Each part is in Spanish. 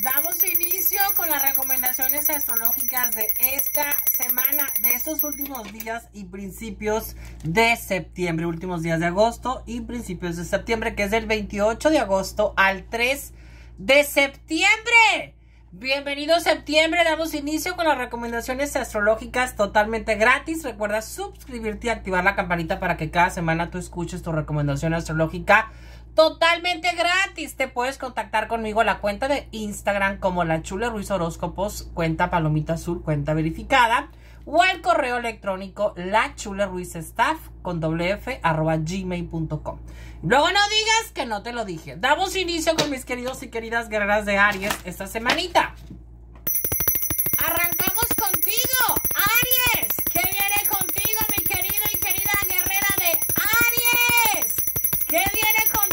Damos inicio con las recomendaciones astrológicas de esta semana, de estos últimos días y principios de septiembre, últimos días de agosto y principios de septiembre, que es del 28 de agosto al 3 de septiembre. Bienvenido septiembre, damos inicio con las recomendaciones astrológicas totalmente gratis. Recuerda suscribirte y activar la campanita para que cada semana tú escuches tu recomendación astrológica totalmente gratis. Te puedes contactar conmigo a la cuenta de Instagram como la chule Ruiz Horóscopos, cuenta Palomita Azul, cuenta verificada, o al correo electrónico la chule Ruiz Staff con doble gmail.com. Luego no digas que no te lo dije. Damos inicio con mis queridos y queridas guerreras de Aries esta semanita. Arrancamos contigo, Aries. ¿Qué viene contigo, mi querido y querida guerrera de Aries? ¿Qué viene contigo?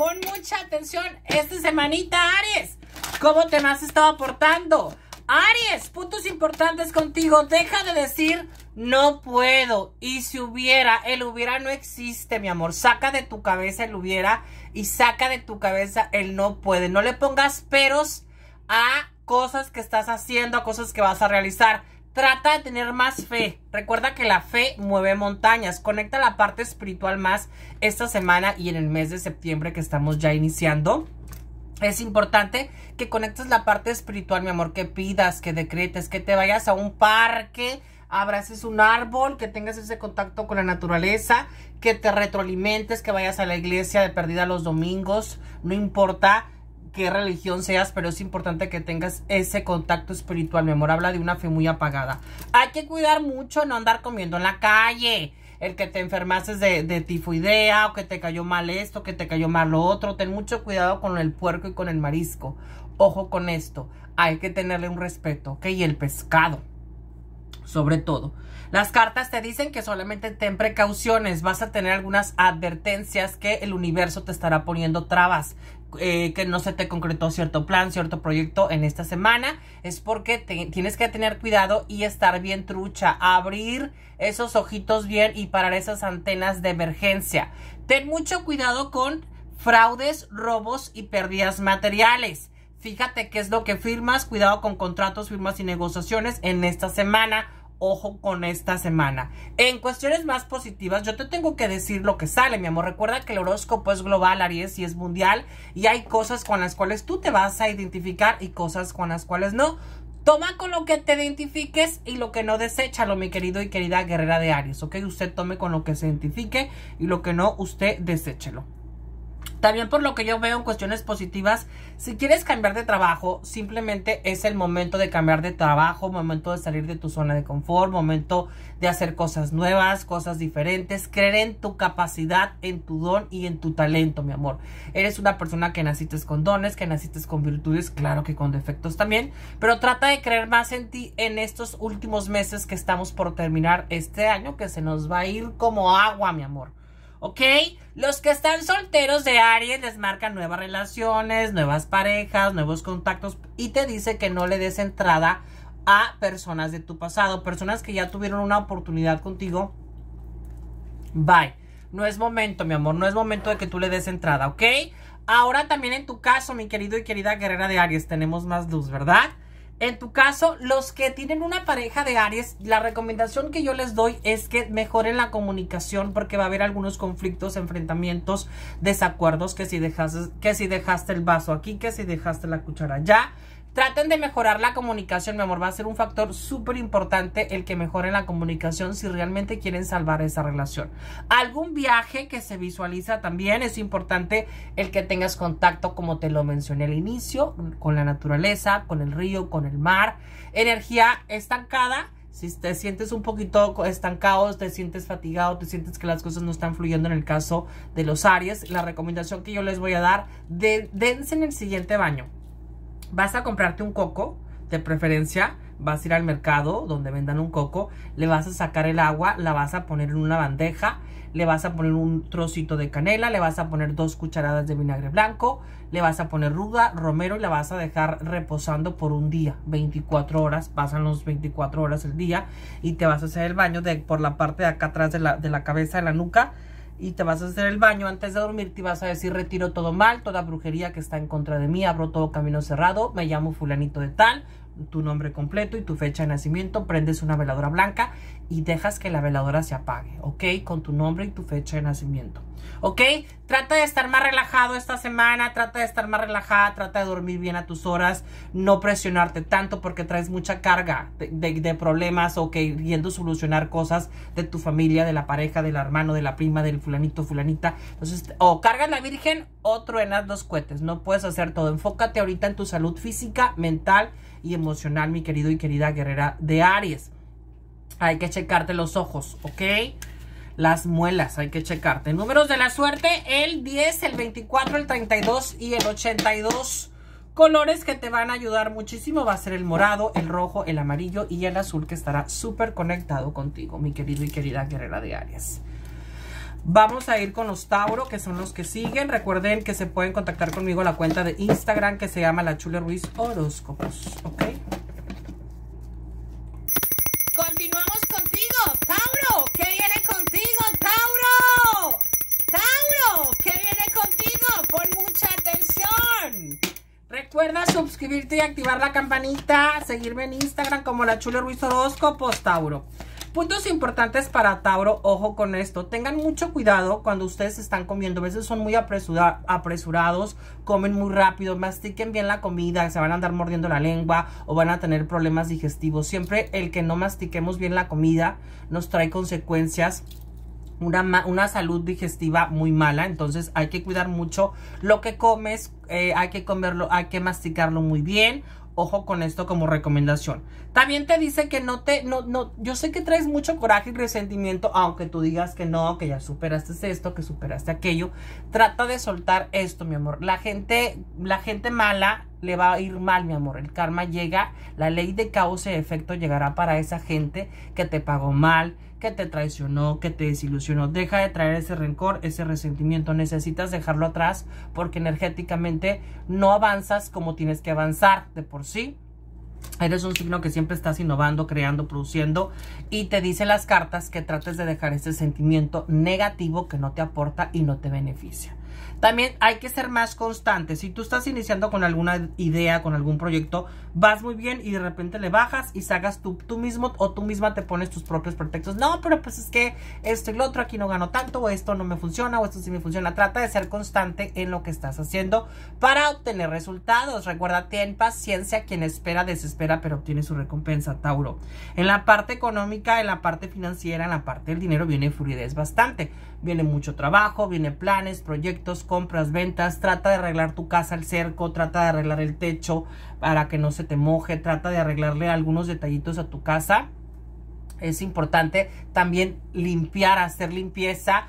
Pon mucha atención esta semanita, Aries. ¿Cómo te has estado aportando? Aries, puntos importantes contigo. Deja de decir no puedo. Y si hubiera, el hubiera no existe, mi amor. Saca de tu cabeza el hubiera y saca de tu cabeza el no puede. No le pongas peros a cosas que estás haciendo, a cosas que vas a realizar. Trata de tener más fe. Recuerda que la fe mueve montañas. Conecta la parte espiritual más esta semana y en el mes de septiembre que estamos ya iniciando. Es importante que conectes la parte espiritual, mi amor, que pidas, que decretes, que te vayas a un parque, abraces un árbol, que tengas ese contacto con la naturaleza, que te retroalimentes, que vayas a la iglesia de perdida los domingos, no importa qué religión seas, pero es importante que tengas ese contacto espiritual. Mi amor, habla de una fe muy apagada. Hay que cuidar mucho, no andar comiendo en la calle. El que te enfermases de, de tifoidea o que te cayó mal esto, que te cayó mal lo otro. Ten mucho cuidado con el puerco y con el marisco. Ojo con esto. Hay que tenerle un respeto, ¿ok? Y el pescado, sobre todo. Las cartas te dicen que solamente ten precauciones, vas a tener algunas advertencias que el universo te estará poniendo trabas. Eh, que no se te concretó cierto plan, cierto proyecto en esta semana, es porque tienes que tener cuidado y estar bien trucha, abrir esos ojitos bien y parar esas antenas de emergencia. Ten mucho cuidado con fraudes, robos y pérdidas materiales. Fíjate qué es lo que firmas, cuidado con contratos, firmas y negociaciones en esta semana ojo con esta semana. En cuestiones más positivas, yo te tengo que decir lo que sale, mi amor. Recuerda que el horóscopo es global, Aries, y es mundial, y hay cosas con las cuales tú te vas a identificar y cosas con las cuales no. Toma con lo que te identifiques y lo que no deséchalo, mi querido y querida guerrera de Aries, ¿ok? Usted tome con lo que se identifique y lo que no, usted deséchelo. También por lo que yo veo en cuestiones positivas, si quieres cambiar de trabajo, simplemente es el momento de cambiar de trabajo, momento de salir de tu zona de confort, momento de hacer cosas nuevas, cosas diferentes, creer en tu capacidad, en tu don y en tu talento, mi amor. Eres una persona que naciste con dones, que naciste con virtudes, claro que con defectos también, pero trata de creer más en ti en estos últimos meses que estamos por terminar este año, que se nos va a ir como agua, mi amor. ¿ok? Los que están solteros de Aries les marcan nuevas relaciones, nuevas parejas, nuevos contactos y te dice que no le des entrada a personas de tu pasado, personas que ya tuvieron una oportunidad contigo. Bye. No es momento, mi amor, no es momento de que tú le des entrada, ¿ok? Ahora también en tu caso, mi querido y querida guerrera de Aries, tenemos más luz, ¿verdad? En tu caso, los que tienen una pareja de Aries, la recomendación que yo les doy es que mejoren la comunicación porque va a haber algunos conflictos, enfrentamientos, desacuerdos, que si dejaste, que si dejaste el vaso aquí, que si dejaste la cuchara allá, Traten de mejorar la comunicación, mi amor. Va a ser un factor súper importante el que mejoren la comunicación si realmente quieren salvar esa relación. Algún viaje que se visualiza también es importante el que tengas contacto, como te lo mencioné al inicio, con la naturaleza, con el río, con el mar. Energía estancada. Si te sientes un poquito estancado, te sientes fatigado, te sientes que las cosas no están fluyendo en el caso de los Aries, la recomendación que yo les voy a dar, dense en el siguiente baño. Vas a comprarte un coco, de preferencia vas a ir al mercado donde vendan un coco, le vas a sacar el agua, la vas a poner en una bandeja, le vas a poner un trocito de canela, le vas a poner dos cucharadas de vinagre blanco, le vas a poner ruda, romero y la vas a dejar reposando por un día, 24 horas, pasan los 24 horas el día y te vas a hacer el baño de, por la parte de acá atrás de la, de la cabeza, de la nuca, y te vas a hacer el baño antes de dormir, te vas a decir retiro todo mal, toda brujería que está en contra de mí, abro todo camino cerrado, me llamo fulanito de tal, tu nombre completo y tu fecha de nacimiento, prendes una veladora blanca y dejas que la veladora se apague, ¿ok? Con tu nombre y tu fecha de nacimiento, ¿ok? Trata de estar más relajado esta semana, trata de estar más relajada, trata de dormir bien a tus horas, no presionarte tanto porque traes mucha carga de, problemas o solucionar cosas de tu familia, de la pareja, del hermano, de la prima, del fulanito, fulanita. Entonces, o cargas la virgen o truenas dos cohetes, no puedes hacer todo. Enfócate ahorita en tu salud física, mental y emocional, mi querido y querida guerrera de Aries hay que checarte los ojos, ¿ok? Las muelas hay que checarte. Números de la suerte, el 10, el 24, el 32 y el 82. Colores que te van a ayudar muchísimo va a ser el morado, el rojo, el amarillo y el azul que estará súper conectado contigo, mi querido y querida guerrera de Aries. Vamos a ir con los Tauro, que son los que siguen. Recuerden que se pueden contactar conmigo en la cuenta de Instagram que se llama La Chule Ruiz Horóscopos, ¿ok? Recuerda suscribirte y activar la campanita, seguirme en Instagram como la Chula Ruiz post Tauro. Puntos importantes para Tauro, ojo con esto, tengan mucho cuidado cuando ustedes están comiendo, a veces son muy apresurados, comen muy rápido, mastiquen bien la comida, se van a andar mordiendo la lengua o van a tener problemas digestivos. Siempre el que no mastiquemos bien la comida nos trae consecuencias una, salud digestiva muy mala. Entonces hay que cuidar mucho lo que comes, eh, hay que comerlo, hay que masticarlo muy bien ojo con esto como recomendación. También te dice que no te, no, no, yo sé que traes mucho coraje y resentimiento, aunque tú digas que no, que ya superaste esto, que superaste aquello. Trata de soltar esto, mi amor. La gente, la gente mala le va a ir mal, mi amor. El karma llega, la ley de causa y efecto llegará para esa gente que te pagó mal, que te traicionó, que te desilusionó. Deja de traer ese rencor, ese resentimiento. Necesitas dejarlo atrás porque energéticamente no avanzas como tienes que avanzar de por sí. Eres un signo que siempre estás innovando, creando, produciendo y te dicen las cartas que trates de dejar ese sentimiento negativo que no te aporta y no te beneficia. También hay que ser más constante. Si tú estás iniciando con alguna idea, con algún proyecto, vas muy bien y de repente le bajas y sagas tú, tú mismo o tú misma te pones tus propios pretextos. No, pero pues es que esto y lo otro, aquí no gano tanto, o esto no me funciona, o esto sí me funciona. Trata de ser constante en lo que estás haciendo para obtener resultados. Recuerda, ten paciencia, quien espera desespera, pero obtiene su recompensa, Tauro. En la parte económica, en la parte financiera, en la parte del dinero viene fluidez bastante. Viene mucho trabajo, viene planes, proyectos, compras, ventas. Trata de arreglar tu casa, el cerco, trata de arreglar el techo, para que no se te moje, trata de arreglarle algunos detallitos a tu casa. Es importante también limpiar, hacer limpieza,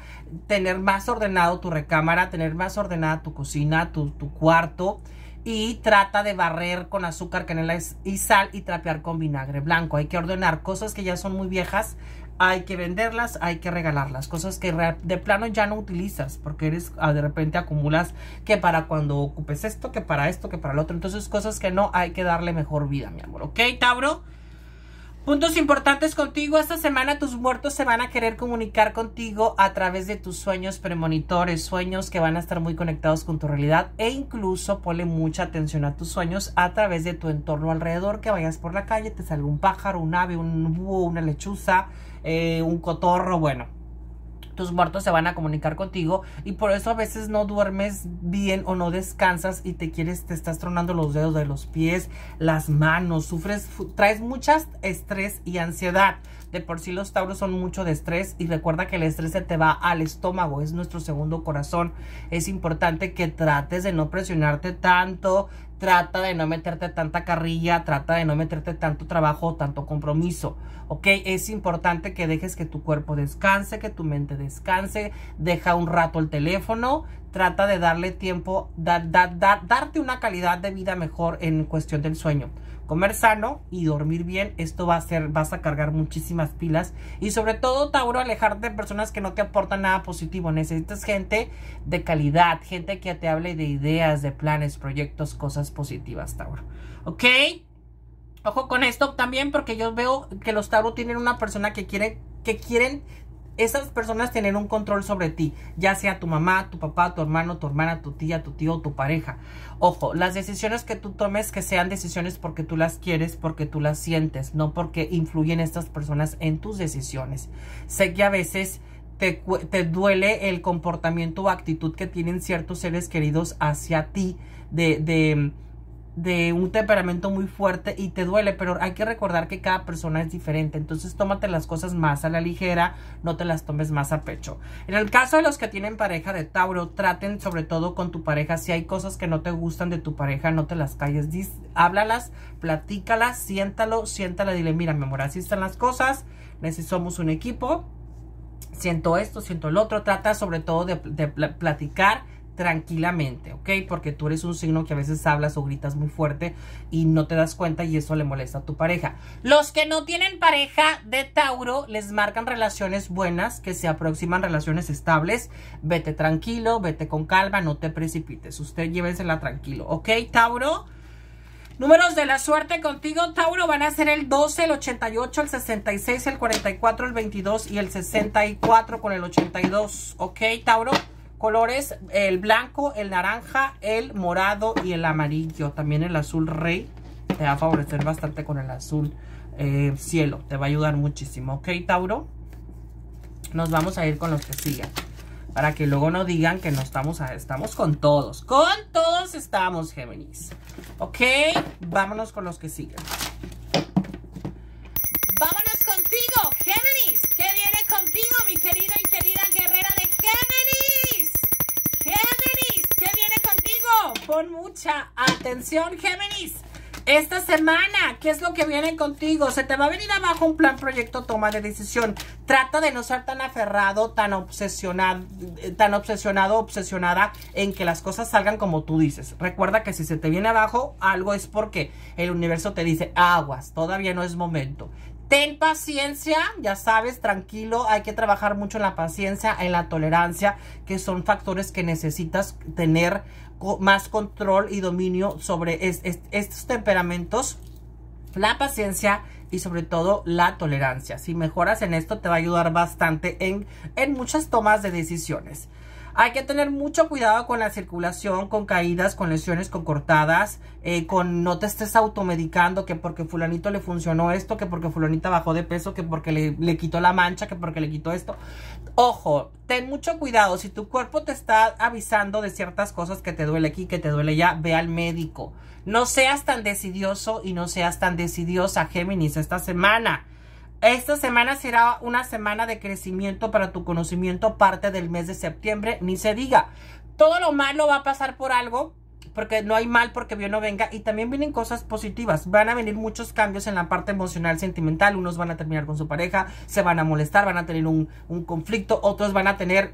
tener más ordenado tu recámara, tener más ordenada tu cocina, tu, cuarto y trata de barrer con azúcar, canela y sal y trapear con vinagre blanco. Hay que ordenar cosas que ya son muy viejas, hay que venderlas, hay que regalarlas. Cosas que de plano ya no utilizas porque eres ah, de repente acumulas que para cuando ocupes esto, que para esto, que para lo otro. Entonces cosas que no hay que darle mejor vida, mi amor. ¿Ok, Tauro? Puntos importantes contigo. Esta semana tus muertos se van a querer comunicar contigo a través de tus sueños premonitores, sueños que van a estar muy conectados con tu realidad e incluso ponle mucha atención a tus sueños a través de tu entorno alrededor, que vayas por la calle, te salga un pájaro, un ave, un búho, una lechuza, eh, un cotorro, bueno. Tus muertos se van a comunicar contigo y por eso a veces no duermes bien o no descansas y te quieres, te estás tronando los dedos de los pies, las manos, sufres, traes muchas estrés y ansiedad. De por sí los tauros son mucho de estrés y recuerda que el estrés se te va al estómago, es nuestro segundo corazón. Es importante que trates de no presionarte tanto, trata de no meterte tanta carrilla, trata de no meterte tanto trabajo, tanto compromiso, ¿ok? Es importante que dejes que tu cuerpo descanse, que tu mente descanse, deja un rato el teléfono, trata de darle tiempo, darte una calidad de vida mejor en cuestión del sueño comer sano y dormir bien. Esto va a ser, vas a cargar muchísimas pilas. Y sobre todo, Tauro, alejarte de personas que no te aportan nada positivo. Necesitas gente de calidad, gente que te hable de ideas, de planes, proyectos, cosas positivas, Tauro. ¿Ok? Ojo con esto también porque yo veo que los Tauro tienen una persona que quiere que quieren esas personas tienen un control sobre ti, ya sea tu mamá, tu papá, tu hermano, tu hermana, tu tía, tu tío, tu pareja. Ojo, las decisiones que tú tomes que sean decisiones porque tú las quieres, porque tú las sientes, no porque influyen estas personas en tus decisiones. Sé que a veces te, te duele el comportamiento o actitud que tienen ciertos seres queridos hacia ti de, de de un temperamento muy fuerte y te duele, pero hay que recordar que cada persona es diferente, entonces tómate las cosas más a la ligera, no te las tomes más a pecho. En el caso de los que tienen pareja de Tauro, traten sobre todo con tu pareja, si hay cosas que no te gustan de tu pareja, no te las calles, Dis, háblalas, platícalas, siéntalo, siéntala, dile, mira mi amor, así están las cosas, necesitamos un equipo, siento esto, siento el otro, trata sobre todo de platicar tranquilamente, ¿ok? Porque tú eres un signo que a veces hablas o gritas muy fuerte y no te das cuenta y eso le molesta a tu pareja. Los que no tienen pareja de Tauro les marcan relaciones buenas, que se aproximan relaciones estables. Vete tranquilo, vete con calma, no te precipites. Usted llévesela tranquilo, ¿ok, Tauro? Números de la suerte contigo, Tauro, van a ser el 12, el 88, el 66, el 44, el 22 y el 64 con el 82, ¿ok, Tauro? Colores, el blanco, el naranja, el morado y el amarillo. También el azul rey te va a favorecer bastante con el azul eh, cielo. Te va a ayudar muchísimo. ¿Ok, Tauro? Nos vamos a ir con los que sigan Para que luego no digan que no estamos, estamos con todos. Con todos estamos, Géminis. ¿Ok? Vámonos con los que sigan mucha atención, Géminis. Esta semana, ¿qué es lo que viene contigo? Se te va a venir abajo un plan, proyecto, toma de decisión. Trata de no ser tan aferrado, tan obsesionado, eh, tan obsesionado, obsesionada en que las cosas salgan como tú dices. Recuerda que si se te viene abajo, algo es porque el universo te dice, aguas, todavía no es momento. Ten paciencia, ya sabes, tranquilo, hay que trabajar mucho en la paciencia, en la tolerancia, que son factores que necesitas tener más control y dominio sobre estos temperamentos, la paciencia y sobre todo la tolerancia. Si mejoras en esto te va a ayudar bastante en, en muchas tomas de decisiones. Hay que tener mucho cuidado con la circulación, con caídas, con lesiones, con cortadas, eh, con no te estés automedicando, que porque fulanito le funcionó esto, que porque fulanita bajó de peso, que porque le, le quitó la mancha, que porque le quitó esto. Ojo, ten mucho cuidado. Si tu cuerpo te está avisando de ciertas cosas que te duele aquí, que te duele ya, ve al médico. No seas tan decidioso y no seas tan decidiosa, Géminis, esta semana. Esta semana será una semana de crecimiento para tu conocimiento, parte del mes de septiembre, ni se diga. Todo lo malo va a pasar por algo, porque no hay mal porque bien no venga, y también vienen cosas positivas. Van a venir muchos cambios en la parte emocional, sentimental. Unos van a terminar con su pareja, se van a molestar, van a tener un, un conflicto, otros van a tener...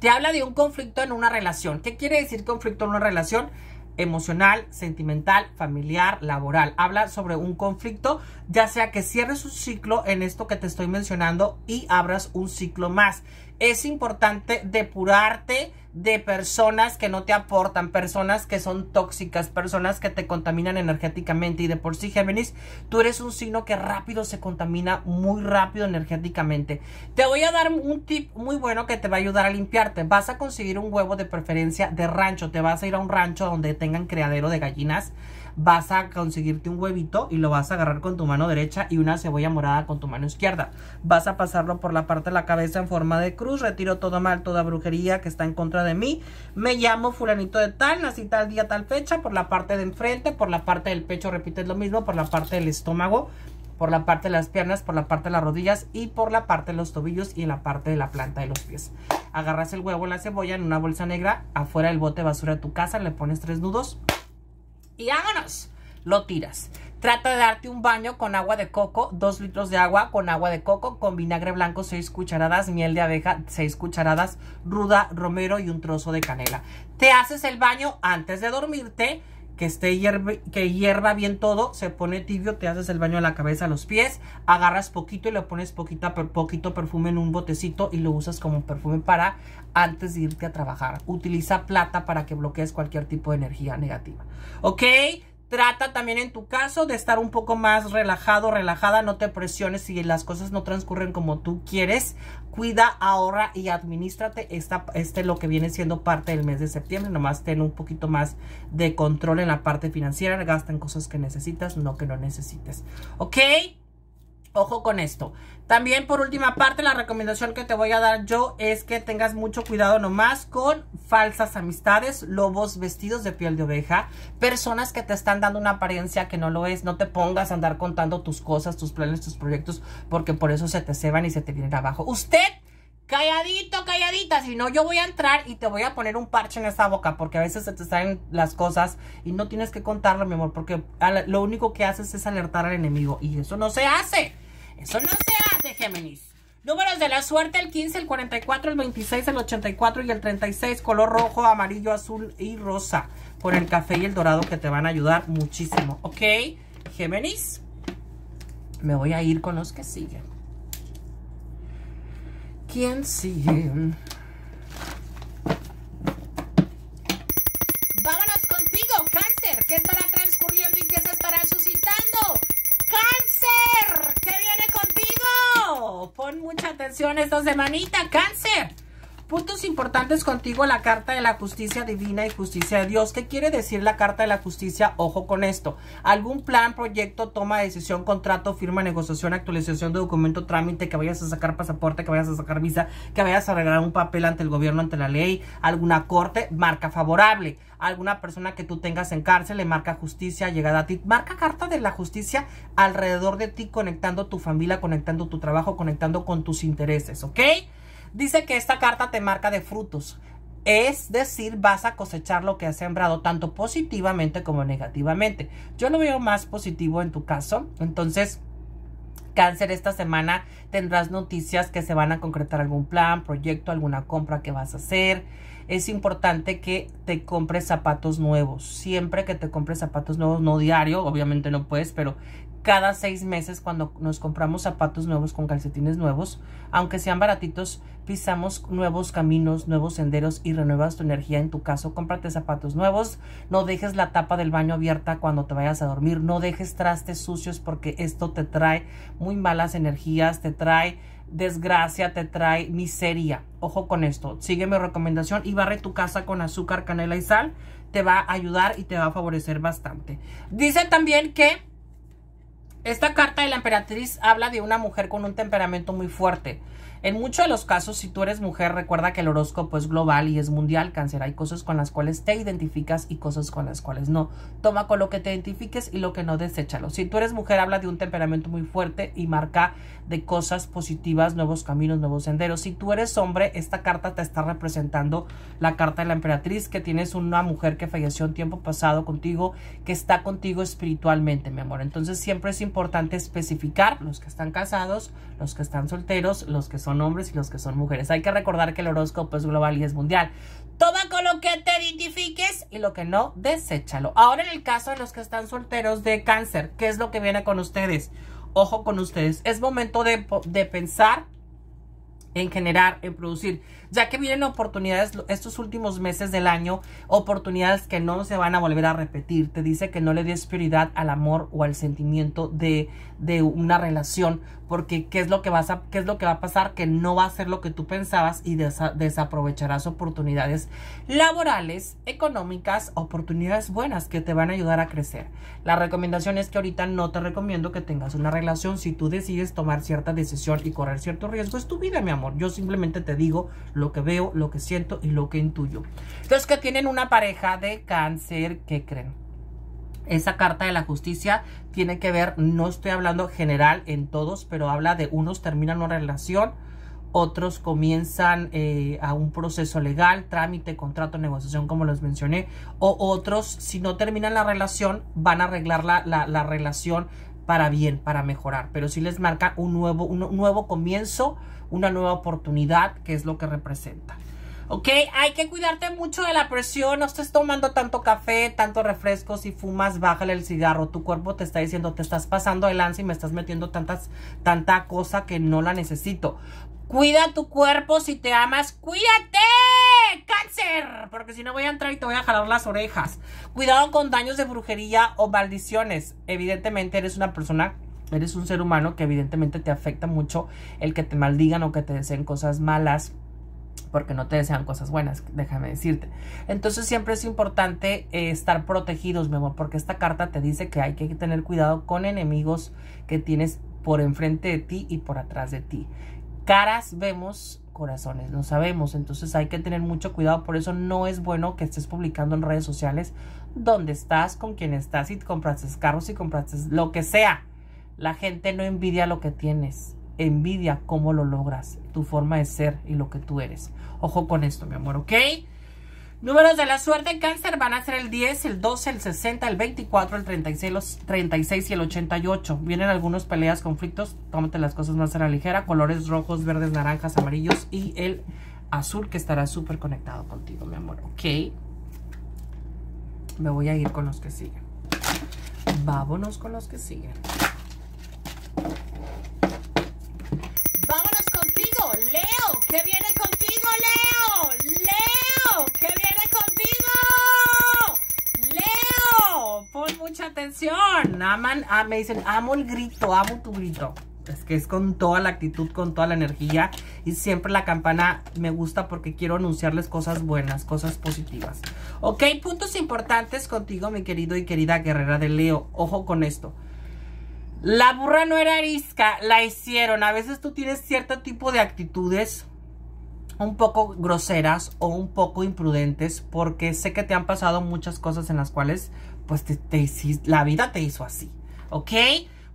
Te habla de un conflicto en una relación. ¿Qué quiere decir conflicto en una relación? emocional, sentimental, familiar, laboral. Habla sobre un conflicto, ya sea que cierres un ciclo en esto que te estoy mencionando y abras un ciclo más es importante depurarte de personas que no te aportan, personas que son tóxicas, personas que te contaminan energéticamente. Y de por sí, Géminis, tú eres un signo que rápido se contamina, muy rápido energéticamente. Te voy a dar un tip muy bueno que te va a ayudar a limpiarte. Vas a conseguir un huevo de preferencia de rancho. Te vas a ir a un rancho donde tengan criadero de gallinas vas a conseguirte un huevito y lo vas a agarrar con tu mano derecha y una cebolla morada con tu mano izquierda. Vas a pasarlo por la parte de la cabeza en forma de cruz, retiro todo mal, toda brujería que está en contra de mí. Me llamo fulanito de tal, nací tal día, tal fecha, por la parte de enfrente, por la parte del pecho, repites lo mismo, por la parte del estómago por la parte de las piernas, por la parte de las rodillas y por la parte de los tobillos y en la parte de la planta de los pies. Agarras el huevo, la cebolla en una bolsa negra, afuera del bote de basura de tu casa, le pones tres nudos y vámonos. Lo tiras. Trata de darte un baño con agua de coco, dos litros de agua con agua de coco, con vinagre blanco seis cucharadas, miel de abeja seis cucharadas, ruda, romero y un trozo de canela. Te haces el baño antes de dormirte que esté que hierva bien todo, se pone tibio, te haces el baño a la cabeza a los pies, agarras poquito y le pones poquita, poquito perfume en un botecito y lo usas como perfume para antes de irte a trabajar. Utiliza plata para que bloquees cualquier tipo de energía negativa. ¿Ok? Trata también en tu caso de estar un poco más relajado, relajada, no te presiones si las cosas no transcurren como tú quieres. Cuida, ahorra y administrate esta, este lo que viene siendo parte del mes de septiembre. Nomás ten un poquito más de control en la parte financiera. Gasta en cosas que necesitas, no que no necesites. ¿Ok? Ojo con esto. También por última parte la recomendación que te voy a dar yo es que tengas mucho cuidado nomás con falsas amistades, lobos vestidos de piel de oveja, personas que te están dando una apariencia que no lo es, no te pongas a andar contando tus cosas, tus planes, tus proyectos, porque por eso se te ceban y se te vienen abajo. Usted calladito, calladita, si no yo voy a entrar y te voy a poner un parche en esa boca porque a veces se te salen las cosas y no tienes que contarlo, mi amor, porque lo único que haces es alertar al enemigo y eso no se hace. Eso no se hace. Géminis. Números de la suerte, el 15, el 44, el 26, el 84 y el 36, color rojo, amarillo, azul y rosa, por el café y el dorado que te van a ayudar muchísimo, ¿ok? Géminis, me voy a ir con los que siguen. ¿Quién sigue? Vámonos contigo, cáncer, ¿qué estará Pon mucha atención esta semanita, cáncer. Puntos importantes contigo, la carta de la justicia divina y justicia de Dios. ¿Qué quiere decir la carta de la justicia? Ojo con esto. Algún plan, proyecto, toma, decisión, contrato, firma, negociación, actualización de documento, trámite, que vayas a sacar pasaporte, que vayas a sacar visa, que vayas a arreglar un papel ante el gobierno, ante la ley, alguna corte, marca favorable. Alguna persona que tú tengas en cárcel, le marca justicia, llegada a ti. Marca carta de la justicia alrededor de ti, conectando tu familia, conectando tu trabajo, conectando con tus intereses, ¿ok? Dice que esta carta te marca de frutos. Es decir, vas a cosechar lo que has sembrado, tanto positivamente como negativamente. Yo lo veo más positivo en tu caso. Entonces, cáncer, esta semana tendrás noticias que se van a concretar algún plan, proyecto, alguna compra que vas a hacer. Es importante que te compres zapatos nuevos. Siempre que te compres zapatos nuevos, no diario, obviamente no puedes, pero cada seis meses cuando nos compramos zapatos nuevos con calcetines nuevos. Aunque sean baratitos, pisamos nuevos caminos, nuevos senderos y renuevas tu energía. En tu caso, cómprate zapatos nuevos. No dejes la tapa del baño abierta cuando te vayas a dormir. No dejes trastes sucios porque esto te trae muy malas energías, te trae desgracia, te trae miseria. Ojo con esto. Sigue mi recomendación y barre tu casa con azúcar, canela y sal. Te va a ayudar y te va a favorecer bastante. Dice también que esta carta de la emperatriz habla de una mujer con un temperamento muy fuerte. En muchos de los casos, si tú eres mujer, recuerda que el horóscopo es global y es mundial, cáncer. Hay cosas con las cuales te identificas y cosas con las cuales no. Toma con lo que te identifiques y lo que no, deséchalo. Si tú eres mujer, habla de un temperamento muy fuerte y marca de cosas positivas, nuevos caminos, nuevos senderos. Si tú eres hombre, esta carta te está representando la carta de la emperatriz, que tienes una mujer que falleció un tiempo pasado contigo, que está contigo espiritualmente, mi amor. Entonces siempre es importante especificar los que están casados, los que están solteros, los que son son hombres y los que son mujeres. Hay que recordar que el horóscopo es global y es mundial. Toma con lo que te identifiques y lo que no, deséchalo. Ahora en el caso de los que están solteros de cáncer, ¿qué es lo que viene con ustedes? Ojo con ustedes, es momento de, de pensar en generar, en producir, ya que vienen oportunidades estos últimos meses del año, oportunidades que no se van a volver a repetir. Te dice que no le des prioridad al amor o al sentimiento de de una relación, porque qué es lo que vas qué es lo que va a pasar, que no va a ser lo que tú pensabas y desaprovecharás oportunidades laborales, económicas, oportunidades buenas que te van a ayudar a crecer. La recomendación es que ahorita no te recomiendo que tengas una relación si tú decides tomar cierta decisión y correr cierto riesgo, es tu vida, mi amor. Yo simplemente te digo lo que veo, lo que siento y lo que intuyo. Los que tienen una pareja de cáncer, ¿qué creen? esa carta de la justicia tiene que ver, no estoy hablando general en todos, pero habla de unos terminan una relación, otros comienzan eh, a un proceso legal, trámite, contrato, negociación, como les mencioné, o otros, si no terminan la relación, van a arreglar la, la, relación para bien, para mejorar, pero sí les marca un nuevo, un nuevo comienzo, una nueva oportunidad, que es lo que representa. ¿ok? Hay que cuidarte mucho de la presión, no estés tomando tanto café, tantos refrescos y fumas, bájale el cigarro, tu cuerpo te está diciendo, te estás pasando el lanza y me estás metiendo tantas, tanta cosa que no la necesito. Cuida tu cuerpo, si te amas, cuídate, cáncer, porque si no voy a entrar y te voy a jalar las orejas. Cuidado con daños de brujería o maldiciones, evidentemente eres una persona eres un ser humano que evidentemente te afecta mucho el que te maldigan o que te deseen cosas malas porque no te desean cosas buenas, déjame decirte. Entonces siempre es importante eh, estar protegidos, mi amor, porque esta carta te dice que hay que tener cuidado con enemigos que tienes por enfrente de ti y por atrás de ti. Caras vemos, corazones no sabemos, entonces hay que tener mucho cuidado, por eso no es bueno que estés publicando en redes sociales dónde estás, con quién estás, y compraste carros, y compraste lo que sea. La gente no envidia lo que tienes envidia cómo lo logras, tu forma de ser y lo que tú eres. Ojo con esto, mi amor, ¿ok? Números de la suerte en cáncer van a ser el 10, el 12, el 60, el 24, el 36, los 36 y el 88. Vienen algunos peleas, conflictos, tómate las cosas más a la ligera. Colores rojos, verdes, naranjas, amarillos y el azul que estará súper conectado contigo, mi amor. Ok. Me voy a ir con los que siguen. Vámonos con los que siguen. Vámonos contigo, Leo, que viene contigo, Leo, Leo, que viene contigo, Leo, pon mucha atención. Aman, ah, me dicen, amo el grito, amo tu grito. Es que es con toda la actitud, con toda la energía y siempre la campana me gusta porque quiero anunciarles cosas buenas, cosas positivas. Ok, puntos importantes contigo, mi querido y querida guerrera de Leo. Ojo con esto. La burra no era arisca, la hicieron. A veces tú tienes cierto tipo de actitudes un poco groseras o un poco imprudentes porque sé que te han pasado muchas cosas en las cuales pues te, la vida te hizo así, ¿ok?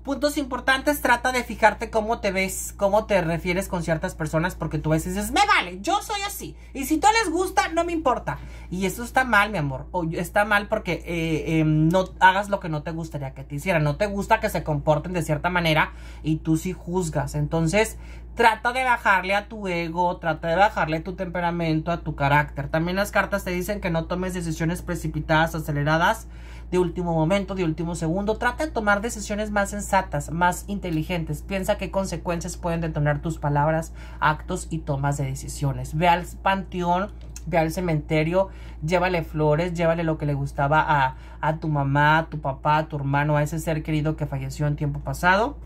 puntos importantes, trata de fijarte cómo te ves, cómo te refieres con ciertas personas, porque tú a veces dices, me vale, yo soy así, y si no les gusta, no me importa. Y eso está mal, mi amor, o está mal porque eh, em, no hagas lo que no te gustaría que te hicieran, no te gusta que se comporten de cierta manera y tú sí juzgas. Entonces, trata de bajarle a tu ego, trata de bajarle tu temperamento, a tu carácter. También las cartas te dicen que no tomes decisiones precipitadas, aceleradas, de último momento, de último segundo. Trata de tomar decisiones más sensatas, más inteligentes. Piensa qué consecuencias pueden detonar tus palabras, actos y tomas de decisiones. Ve al panteón ve al cementerio, llévale flores, llévale lo que le gustaba a, a, tu mamá, a tu papá, a tu hermano, a ese ser querido que falleció en tiempo pasado.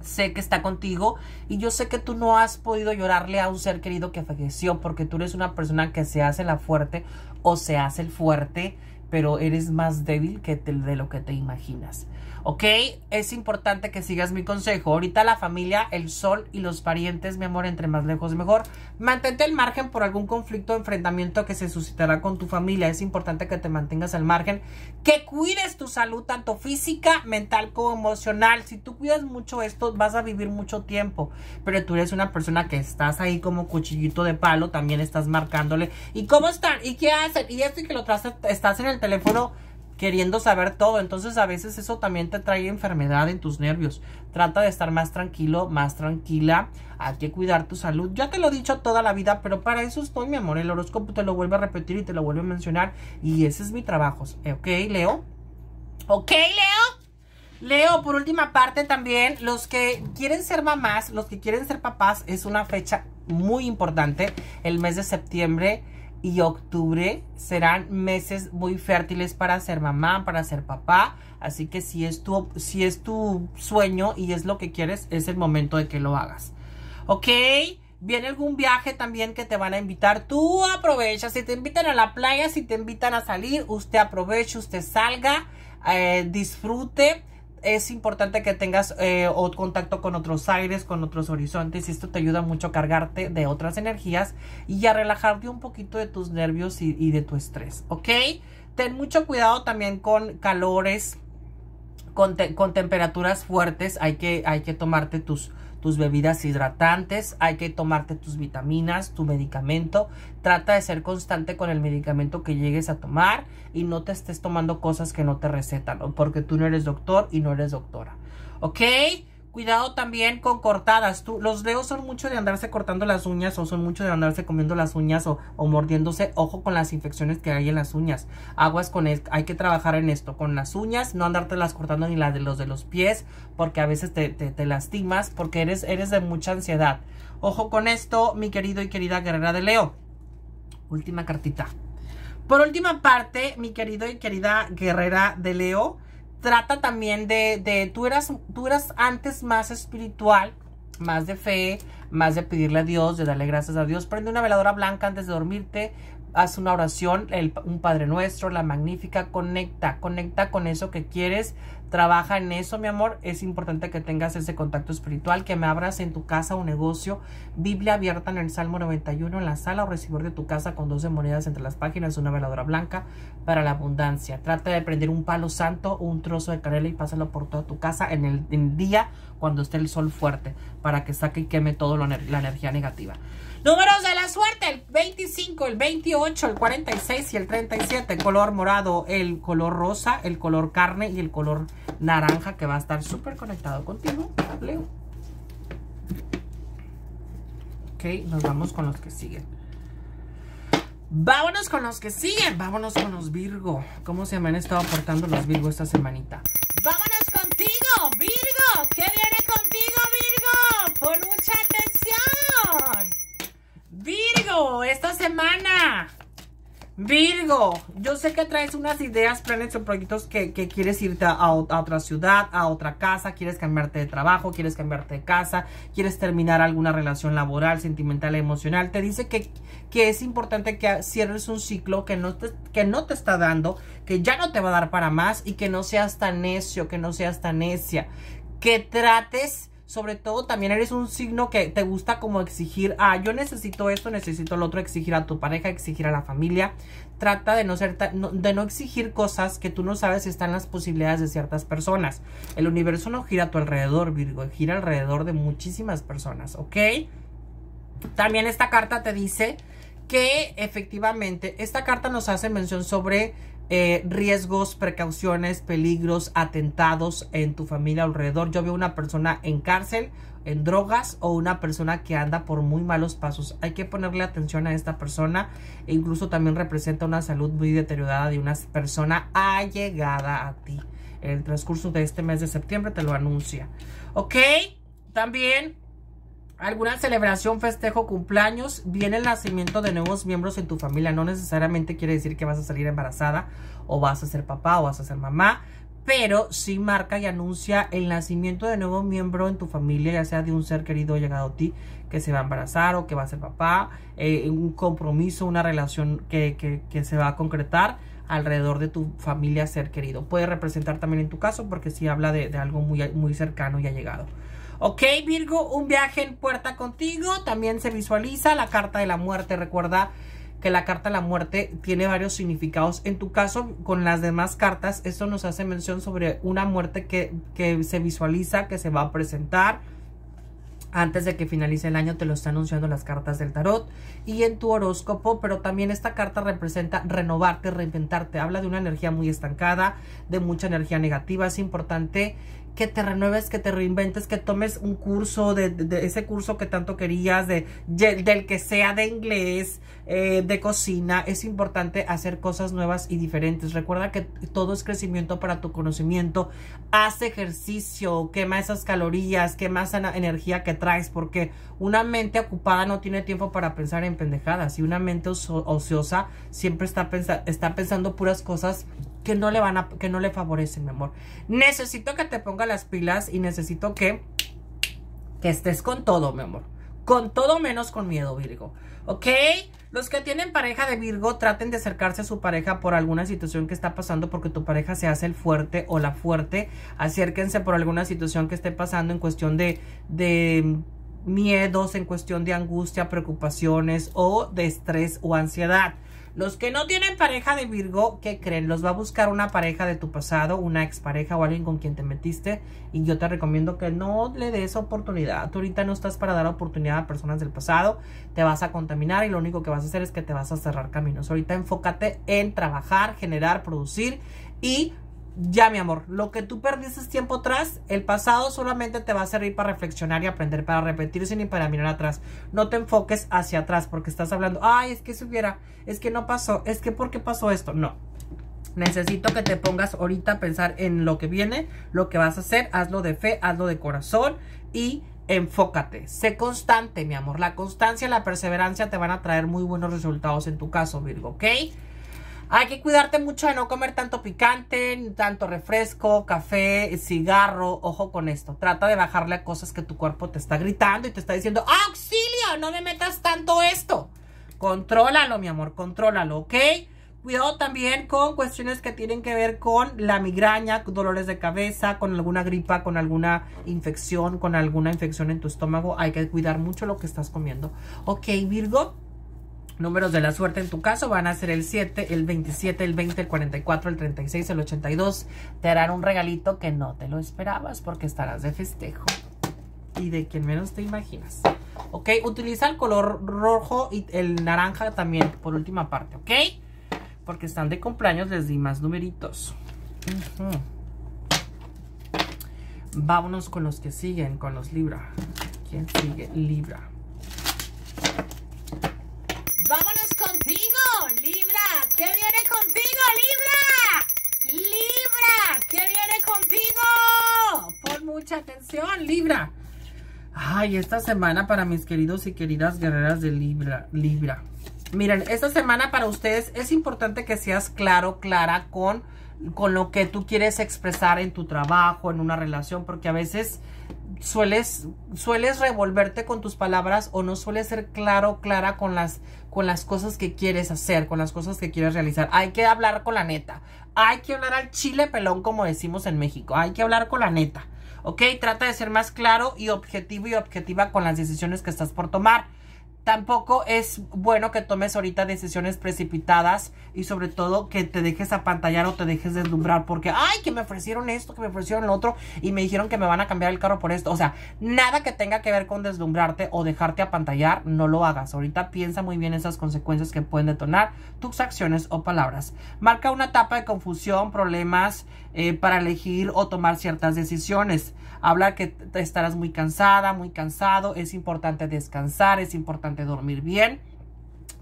Sé que está contigo y yo sé que tú no has podido llorarle a un ser querido que falleció porque tú eres una persona que se hace la fuerte o se hace el fuerte pero eres más débil que de lo que te imaginas. ¿ok? Es importante que sigas mi consejo. Ahorita la familia, el sol y los parientes, mi amor, entre más lejos mejor. Mantente al margen por algún conflicto o enfrentamiento que se suscitará con tu familia. Es importante que te mantengas al margen, que cuides tu salud tanto física, mental como emocional. Si tú cuidas mucho esto, vas a vivir mucho tiempo. Pero tú eres una persona que estás ahí como cuchillito de palo, también estás marcándole. ¿Y cómo están? ¿Y qué hacen? Y esto y que lo traes, estás en el teléfono queriendo saber todo. Entonces a veces eso también te trae enfermedad en tus nervios. Trata de estar más tranquilo, más tranquila. Hay que cuidar tu salud. Ya te lo he dicho toda la vida, pero para eso estoy, mi amor. El horóscopo te lo vuelve a repetir y te lo vuelve a mencionar. Y ese es mi trabajo. ¿Ok, Leo? ¿Ok, Leo? Leo, por última parte también, los que quieren ser mamás, los que quieren ser papás, es una fecha muy importante, el mes de septiembre y octubre serán meses muy fértiles para ser mamá, para ser papá. Así que si es tu, si es tu sueño y es lo que quieres, es el momento de que lo hagas. ¿Ok? viene algún viaje también que te van a invitar, tú aprovecha. Si te invitan a la playa, si te invitan a salir, usted aproveche, usted salga, eh, disfrute es importante que tengas eh, contacto con otros aires, con otros horizontes y esto te ayuda mucho a cargarte de otras energías y a relajarte un poquito de tus nervios y, de tu estrés, ¿ok? Ten mucho cuidado también con calores, con, con temperaturas fuertes, hay que, hay que tomarte tus tus bebidas hidratantes, hay que tomarte tus vitaminas, tu medicamento. Trata de ser constante con el medicamento que llegues a tomar y no te estés tomando cosas que no te recetan, porque tú no eres doctor y no eres doctora. ¿Ok? Cuidado también con cortadas. Tú, los leos son mucho de andarse cortando las uñas o son mucho de andarse comiendo las uñas o, mordiéndose. Ojo con las infecciones que hay en las uñas. Aguas con esto. Hay que trabajar en esto. Con las uñas, no andarte las cortando ni las de los de los pies porque a veces te, te lastimas porque eres, eres de mucha ansiedad. Ojo con esto, mi querido y querida guerrera de Leo. Última cartita. Por última parte, mi querido y querida guerrera de Leo, trata también de, de tú, eras, tú eras antes más espiritual, más de fe, más de pedirle a Dios, de darle gracias a Dios. Prende una veladora blanca antes de dormirte, haz una oración, el, un Padre Nuestro, la magnífica, conecta, conecta con eso que quieres Trabaja en eso, mi amor. Es importante que tengas ese contacto espiritual, que me abras en tu casa o negocio. Biblia abierta en el Salmo 91 en la sala o recibir de tu casa con 12 monedas entre las páginas, una veladora blanca para la abundancia. Trata de prender un palo santo o un trozo de canela y pásalo por toda tu casa en el, en el día cuando esté el sol fuerte para que saque y queme toda la energía negativa. Números de la suerte, el 25, el 28, el 46 y el 37, color morado, el color rosa, el color carne y el color naranja que va a estar súper conectado contigo, Leo. Ok, nos vamos con los que siguen. Vámonos con los que siguen. Vámonos con los Virgo. ¿Cómo se me han estado portando los Virgo esta semanita? ¡Vámonos contigo, Virgo! ¿Qué viene contigo, Virgo? Pon mucha atención. Virgo, esta semana Virgo, yo sé que traes unas ideas, planes o proyectos que, quieres irte a, otra ciudad, a otra casa, quieres cambiarte de trabajo, quieres cambiarte de casa, quieres terminar alguna relación laboral, sentimental, emocional. Te dice que, que es importante que cierres un ciclo que no, que no te está dando, que ya no te va a dar para más y que no seas tan necio, que no seas tan necia, que trates sobre todo también eres un signo que te gusta como exigir, ah, yo necesito esto, necesito lo otro, exigir a tu pareja, exigir a la familia. Trata de no ser de no exigir cosas que tú no sabes si están las posibilidades de ciertas personas. El universo no gira a tu alrededor, Virgo, gira alrededor de muchísimas personas, ¿ok? También esta carta te dice que efectivamente esta carta nos hace mención sobre eh, riesgos, precauciones, peligros, atentados en tu familia alrededor. Yo veo una persona en cárcel, en drogas o una persona que anda por muy malos pasos. Hay que ponerle atención a esta persona e incluso también representa una salud muy deteriorada de una persona allegada a ti. En el transcurso de este mes de septiembre te lo anuncia. ¿Ok? También alguna celebración, festejo, cumpleaños, viene el nacimiento de nuevos miembros en tu familia. No necesariamente quiere decir que vas a salir embarazada o vas a ser papá o vas a ser mamá, pero sí marca y anuncia el nacimiento de nuevo miembro en tu familia, ya sea de un ser querido llegado a ti que se va a embarazar o que va a ser papá, eh, un compromiso, una relación que, que, se va a concretar alrededor de tu familia ser querido. Puede representar también en tu caso porque sí habla de, algo muy, muy cercano y llegado Ok, Virgo, un viaje en puerta contigo. También se visualiza la carta de la muerte. Recuerda que la carta de la muerte tiene varios significados. En tu caso, con las demás cartas, esto nos hace mención sobre una muerte que, que se visualiza, que se va a presentar. Antes de que finalice el año te lo están anunciando las cartas del tarot y en tu horóscopo, pero también esta carta representa renovarte, reinventarte. Habla de una energía muy estancada, de mucha energía negativa. Es importante que te renueves, que te reinventes, que tomes un curso de, ese curso que tanto querías, de, del que sea de inglés, eh, de cocina. Es importante hacer cosas nuevas y diferentes. Recuerda que todo es crecimiento para tu conocimiento. Haz ejercicio, quema esas calorías, quema esa energía que traes, porque una mente ocupada no tiene tiempo para pensar en pendejadas y una mente ociosa siempre está pensando puras cosas que no le van a, que no le favorecen, mi amor. Necesito que te ponga las pilas y necesito que, que estés con todo, mi amor. Con todo menos con miedo, Virgo. ¿Ok? Los que tienen pareja de Virgo, traten de acercarse a su pareja por alguna situación que está pasando porque tu pareja se hace el fuerte o la fuerte. Acérquense por alguna situación que esté pasando en cuestión de, de miedos, en cuestión de angustia, preocupaciones o de estrés o ansiedad. Los que no tienen pareja de Virgo, ¿qué creen? Los va a buscar una pareja de tu pasado, una expareja o alguien con quien te metiste. Y yo te recomiendo que no le des oportunidad. Tú ahorita no estás para dar oportunidad a personas del pasado. Te vas a contaminar y lo único que vas a hacer es que te vas a cerrar caminos. Ahorita enfócate en trabajar, generar, producir y ya, mi amor, lo que tú perdiste tiempo atrás, el pasado solamente te va a servir para reflexionar y aprender, para repetirse ni para mirar atrás. No te enfoques hacia atrás porque estás hablando, ay, es que si hubiera, es que no pasó, es que ¿por qué pasó esto. No. Necesito que te pongas ahorita a pensar en lo que viene, lo que vas a hacer, hazlo de fe, hazlo de corazón y enfócate, sé constante, mi amor. La constancia y la perseverancia te van a traer muy buenos resultados en tu caso, Virgo, ¿ok? Hay que cuidarte mucho de no comer tanto picante, tanto refresco, café, cigarro. Ojo con esto. Trata de bajarle a cosas que tu cuerpo te está gritando y te está diciendo, ¡Auxilio! No me metas tanto esto. Contrólalo, mi amor, contrólalo, ¿ok? Cuidado también con cuestiones que tienen que ver con la migraña, dolores de cabeza, con alguna gripa, con alguna infección, con alguna infección en tu estómago. Hay que cuidar mucho lo que estás comiendo. Ok, Virgo. Números de la suerte en tu caso van a ser el 7, el 27, el 20, el 44, el 36, el 82. Te harán un regalito que no te lo esperabas porque estarás de festejo. Y de quien menos te imaginas. ¿Ok? Utiliza el color rojo y el naranja también por última parte. ¿Ok? Porque están de cumpleaños, les di más numeritos. Vámonos con los que siguen, con los Libra. ¿Quién sigue? Libra. ¿Qué viene contigo, Libra? Libra, ¿qué viene contigo? Pon mucha atención, Libra. Ay, esta semana para mis queridos y queridas guerreras de Libra, Libra. Miren, esta semana para ustedes es importante que seas claro, clara con, con lo que tú quieres expresar en tu trabajo, en una relación, porque a veces sueles, sueles revolverte con tus palabras o no sueles ser claro, clara con las, con las cosas que quieres hacer, con las cosas que quieres realizar. Hay que hablar con la neta. Hay que hablar al chile pelón, como decimos en México. Hay que hablar con la neta. ¿Ok? Trata de ser más claro y objetivo y objetiva con las decisiones que estás por tomar tampoco es bueno que tomes ahorita decisiones precipitadas y sobre todo que te dejes apantallar o te dejes deslumbrar porque, ay, que me ofrecieron esto, que me ofrecieron lo otro y me dijeron que me van a cambiar el carro por esto. O sea, nada que tenga que ver con deslumbrarte o dejarte apantallar, no lo hagas. Ahorita piensa muy bien esas consecuencias que pueden detonar tus acciones o palabras. Marca una etapa de confusión, problemas, eh, para elegir o tomar ciertas decisiones. Habla que estarás muy cansada, muy cansado, es importante descansar, es importante dormir bien.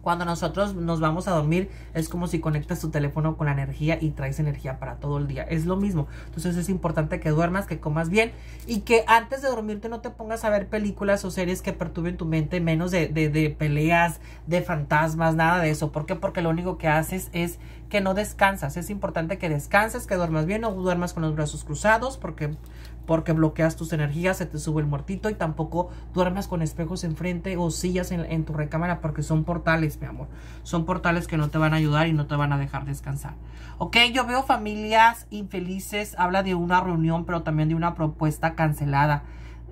Cuando nosotros nos vamos a dormir es como si conectas tu teléfono con la energía y traes energía para todo el día. Es lo mismo. Entonces es importante que duermas, que comas bien y que antes de dormirte no te pongas a ver películas o series que perturben tu mente, menos de, de peleas, de fantasmas, nada de eso. ¿Por qué? Porque lo único que haces es que no descansas. Es importante que descanses, que duermas bien, o duermas con los brazos cruzados porque, porque bloqueas tus energías, se te sube el muertito y tampoco duermas con espejos enfrente o sillas en, tu recámara porque son portales, mi amor. Son portales que no te van a ayudar y no te van a dejar descansar. Ok, yo veo familias infelices, habla de una reunión pero también de una propuesta cancelada.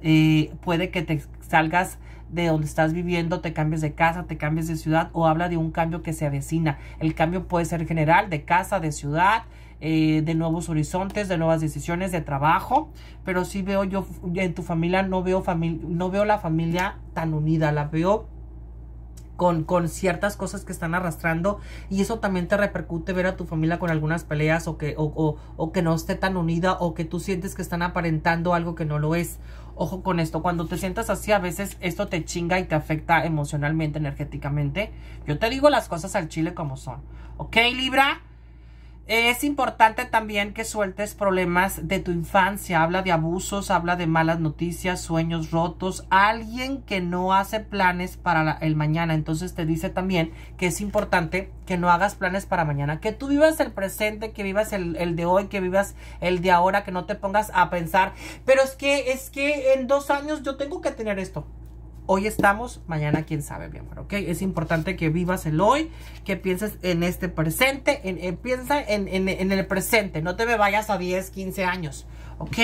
Eh, puede que te salgas de donde estás viviendo, te cambias de casa, te cambias de ciudad o habla de un cambio que se avecina. El cambio puede ser general, de casa, de ciudad, eh, de nuevos horizontes, de nuevas decisiones, de trabajo, pero sí veo yo en tu familia, no veo, no veo la familia tan unida, la veo con, con, ciertas cosas que están arrastrando y eso también te repercute ver a tu familia con algunas peleas o que, o que no esté tan unida o que tú sientes que están aparentando algo que no lo es Ojo con esto, cuando te sientas así a veces esto te chinga y te afecta emocionalmente, energéticamente. Yo te digo las cosas al chile como son. ¿Ok, Libra? Es importante también que sueltes problemas de tu infancia. Habla de abusos, habla de malas noticias, sueños rotos. Alguien que no hace planes para el mañana. Entonces te dice también que es importante que no hagas planes para mañana. Que tú vivas el presente, que vivas el, el de hoy, que vivas el de ahora, que no te pongas a pensar. Pero es que, es que en dos años yo tengo que tener esto. Hoy estamos, mañana quién sabe, bien, amor, ¿ok? Es importante que vivas el hoy, que pienses en este presente, en, piensa en, el presente, no te me vayas a 10, 15 años, ¿ok?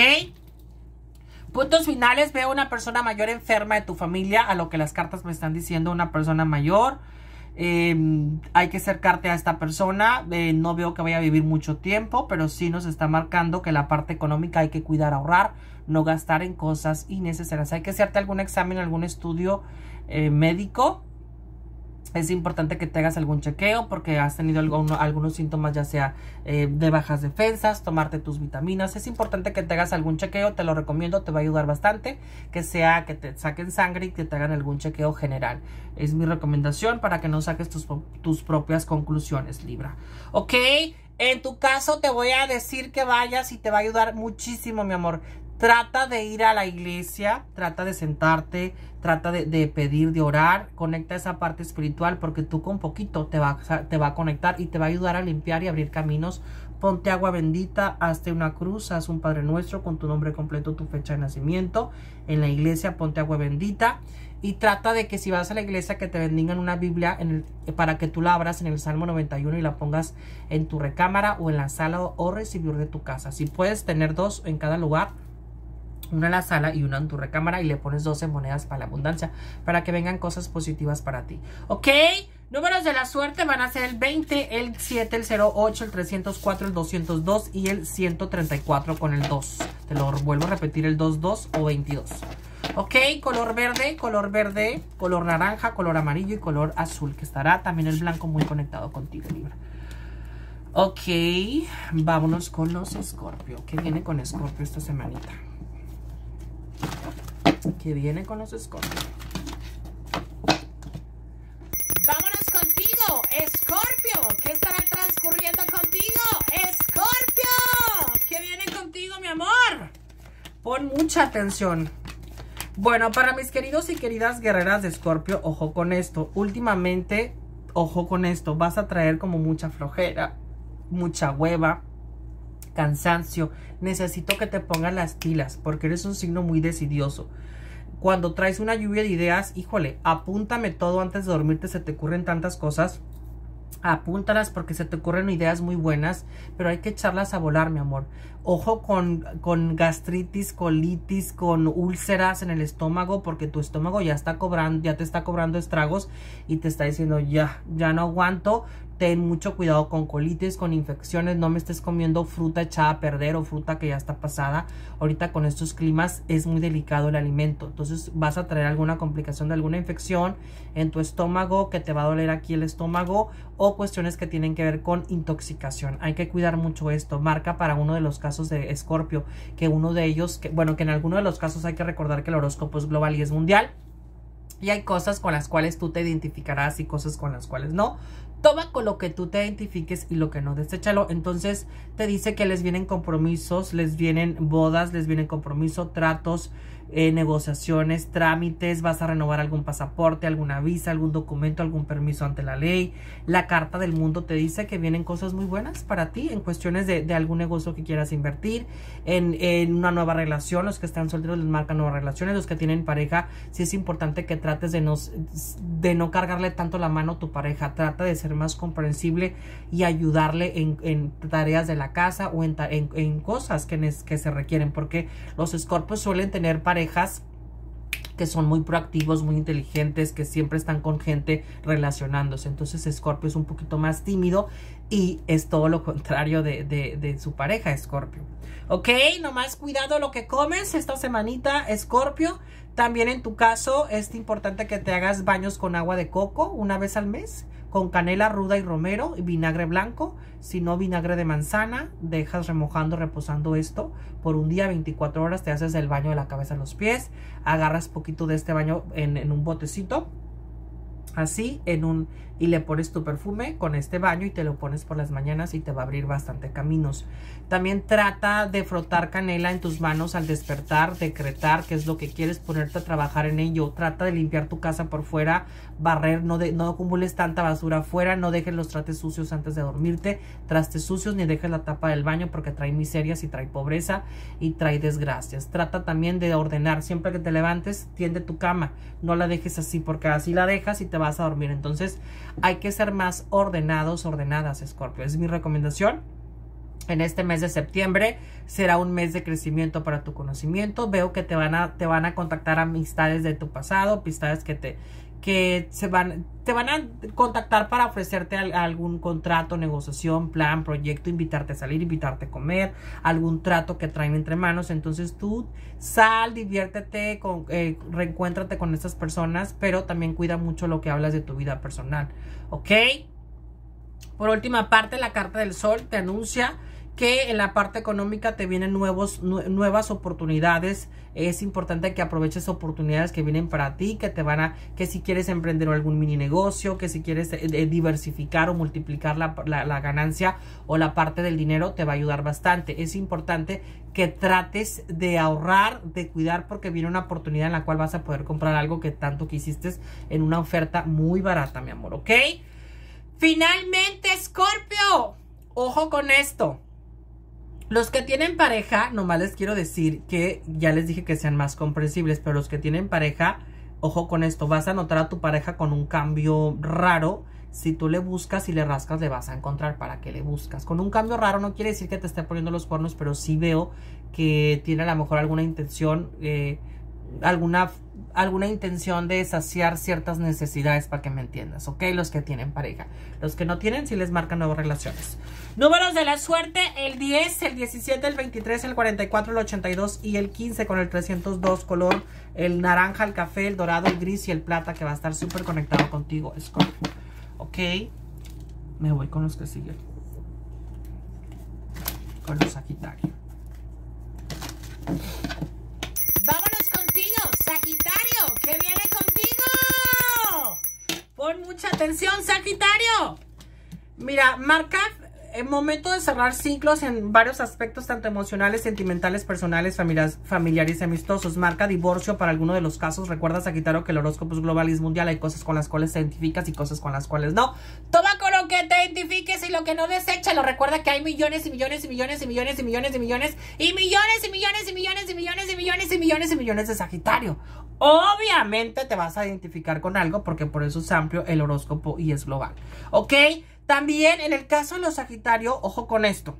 Puntos finales, veo una persona mayor enferma de tu familia, a lo que las cartas me están diciendo, una persona mayor Em, hay que acercarte a esta persona, eh, no veo que vaya a vivir mucho tiempo, pero sí nos está marcando que la parte económica hay que cuidar, ahorrar, no gastar en cosas innecesarias. Hay que hacerte algún examen, algún estudio eh, médico es importante que te hagas algún chequeo porque has tenido algunos síntomas ya sea eh, de bajas defensas, tomarte tus vitaminas. Es importante que te hagas algún chequeo, te lo recomiendo, te va a ayudar bastante, que sea que te saquen sangre y que te hagan algún chequeo general. Es mi recomendación para que no saques tus, tus propias conclusiones, Libra. ¿Ok? En tu caso te voy a decir que vayas y te va a ayudar muchísimo, mi amor. Trata de ir a la iglesia, trata de sentarte, trata de, pedir, de orar, conecta esa parte espiritual porque tú con poquito te va, te va a conectar y te va a ayudar a limpiar y abrir caminos. Ponte agua bendita, hazte una cruz, haz un Padre Nuestro con tu nombre completo, tu fecha de nacimiento. En la iglesia ponte agua bendita y trata de que si vas a la iglesia que te bendigan una Biblia en para que tú la abras en el Salmo 91 y la pongas en tu recámara o en la sala o recibir de tu casa. Si puedes tener dos en cada lugar, una en la sala y una en tu recámara y le pones 12 monedas para la abundancia, para que vengan cosas positivas para ti. ¿Ok? Números de la suerte van a ser el 20, el 7, el 08, el 304, el 202 y el 134 con el 2. Te lo vuelvo a repetir, el 2, 2 o 22. Ok, color verde, color verde, color naranja, color amarillo y color azul, que estará también el blanco muy conectado contigo, Libra. Ok, vámonos con los Scorpio. ¿Qué viene con Scorpio esta semanita? que viene con los Escorpios. Vámonos contigo, Escorpio. ¿Qué estará transcurriendo contigo, Escorpio? que viene contigo, mi amor? Pon mucha atención. Bueno, para mis queridos y queridas guerreras de Escorpio, ojo con esto. Últimamente, ojo con esto, vas a traer como mucha flojera, mucha hueva, cansancio. Necesito que te pongan las pilas porque eres un signo muy decidioso cuando traes una lluvia de ideas, híjole, apúntame todo antes de dormirte, se te ocurren tantas cosas. Apúntalas porque se te ocurren ideas muy buenas, pero hay que echarlas a volar, mi amor. Ojo con, con gastritis, colitis, con úlceras en el estómago, porque tu estómago ya está cobrando, ya te está cobrando estragos y te está diciendo ya, ya no aguanto, ten mucho cuidado con colitis, con infecciones, no me estés comiendo fruta echada a perder o fruta que ya está pasada. Ahorita con estos climas es muy delicado el alimento, entonces vas a traer alguna complicación de alguna infección en tu estómago que te va a doler aquí el estómago o cuestiones que tienen que ver con intoxicación. Hay que cuidar mucho esto. Marca para uno de los casos de escorpio, que uno de ellos, bueno, que en alguno de los casos hay que recordar que el horóscopo es global y es mundial. Y hay cosas con las cuales tú te identificarás y cosas con las cuales no. Toma con lo que tú te identifiques y lo que no, Desechalo. Entonces te dice que les vienen compromisos, les vienen bodas, les vienen compromiso, tratos, eh, negociaciones, trámites, vas a renovar algún pasaporte, alguna visa, algún documento, algún permiso ante la ley. La carta del mundo te dice que vienen cosas muy buenas para ti en cuestiones de, algún negocio que quieras invertir, en, una nueva relación, los que están solteros les marcan nuevas relaciones, los que tienen pareja, si es importante que trates de no, de no cargarle tanto la mano a tu pareja, trata de ser más comprensible y ayudarle en, tareas de la casa o en, cosas que, que se requieren, porque los escorpios suelen tener parejas que son muy proactivos, muy inteligentes, que siempre están con gente relacionándose. Entonces Scorpio es un poquito más tímido y es todo lo contrario de, de su pareja Scorpio. Ok, nomás cuidado lo que comes esta semanita Scorpio. También en tu caso es importante que te hagas baños con agua de coco una vez al mes con canela ruda y romero, y vinagre blanco, si no vinagre de manzana, dejas remojando, reposando esto por un día, 24 horas, te haces el baño de la cabeza a los pies, agarras poquito de este baño en, en un botecito, así, en un, y le pones tu perfume con este baño y te lo pones por las mañanas y te va a abrir bastante caminos. También trata de frotar canela en tus manos al despertar, decretar qué es lo que quieres, ponerte a trabajar en ello. Trata de limpiar tu casa por fuera, barrer, no, no acumules tanta basura afuera, no dejes los trastes sucios antes de dormirte, trastes sucios ni dejes la tapa del baño porque trae miserias y trae pobreza y trae desgracias. Trata también de ordenar, siempre que te levantes, tiende tu cama, no la dejes así porque así la dejas y te vas a dormir. Entonces, hay que ser más ordenados, ordenadas, Scorpio. Es mi recomendación. En este mes de septiembre será un mes de crecimiento para tu conocimiento. Veo que te van a, te van a contactar amistades de tu pasado, amistades que te, que se van, te van a contactar para ofrecerte algún contrato, negociación, plan, proyecto, invitarte a salir, invitarte a comer, algún trato que traen entre manos. Entonces tú sal, diviértete, eh, reencuéntrate con estas personas, pero también cuida mucho lo que hablas de tu vida personal. ¿Ok? Por última parte, la carta del sol te anuncia que en la parte económica te vienen nuevos, nuevas oportunidades. Es importante que aproveches oportunidades que vienen para ti, que te van a, que si quieres emprender algún mini negocio, que si quieres eh, eh, diversificar o multiplicar la, la ganancia o la parte del dinero, te va a ayudar bastante. Es importante que trates de ahorrar, de cuidar, porque viene una oportunidad en la cual vas a poder comprar algo que tanto quisiste en una oferta muy barata, mi amor, ¿ok? Finalmente, Scorpio, ojo con esto los que tienen pareja, nomás les quiero decir que ya les dije que sean más comprensibles, pero los que tienen pareja, ojo con esto, vas a notar a tu pareja con un cambio raro. Si tú le buscas y le rascas, le vas a encontrar para qué le buscas. Con un cambio raro no quiere decir que te esté poniendo los cuernos, pero sí veo que tiene a lo mejor alguna intención, eh, alguna alguna intención de saciar ciertas necesidades para que me entiendas, ¿ok? Los que tienen pareja. Los que no tienen, sí les marcan nuevas relaciones. Números de la suerte, el 10, el 17, el 23, el 44, el 82 y el 15 con el 302 color, el naranja, el café, el dorado, el gris y el plata que va a estar súper conectado contigo, Scorpio. ¿Ok? Me voy con los que siguen. Con los Sagitario. mucha atención, Sagitario. Mira, marca el momento de cerrar ciclos en varios aspectos, tanto emocionales, sentimentales, personales, familiares y amistosos. Marca divorcio para alguno de los casos. Recuerda, Sagitario, que el horóscopo es global y es mundial. Hay cosas con las cuales te identificas y cosas con las cuales no. Toma con lo que te identifiques y lo que no lo Recuerda que hay millones y millones y millones y millones y millones y millones y millones y millones y millones y millones y millones y millones de Sagitario. Obviamente te vas a identificar con algo porque por eso es amplio el horóscopo y es global. ¿Ok? También en el caso de los Sagitario, ojo con esto.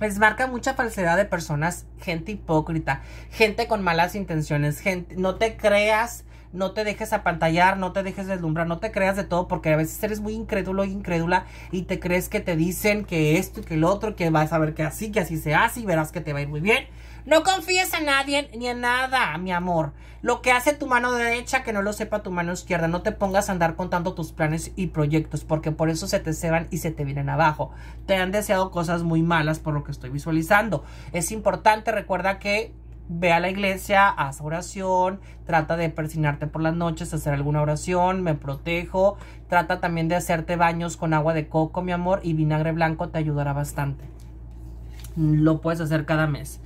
Les marca mucha falsedad de personas, gente hipócrita, gente con malas intenciones, gente, no te creas no te dejes apantallar, no te dejes deslumbrar, no te creas de todo, porque a veces eres muy incrédulo e incrédula y te crees que te dicen que esto y que el otro, que vas a ver que así, que así se hace y verás que te va a ir muy bien. No confíes en nadie ni en nada, mi amor. Lo que hace tu mano derecha, que no lo sepa tu mano izquierda. No te pongas a andar contando tus planes y proyectos, porque por eso se te ceban y se te vienen abajo. Te han deseado cosas muy malas por lo que estoy visualizando. Es importante, recuerda que ve a la iglesia, haz oración, trata de persinarte por las noches, hacer alguna oración, me protejo, trata también de hacerte baños con agua de coco, mi amor, y vinagre blanco te ayudará bastante. Lo puedes hacer cada mes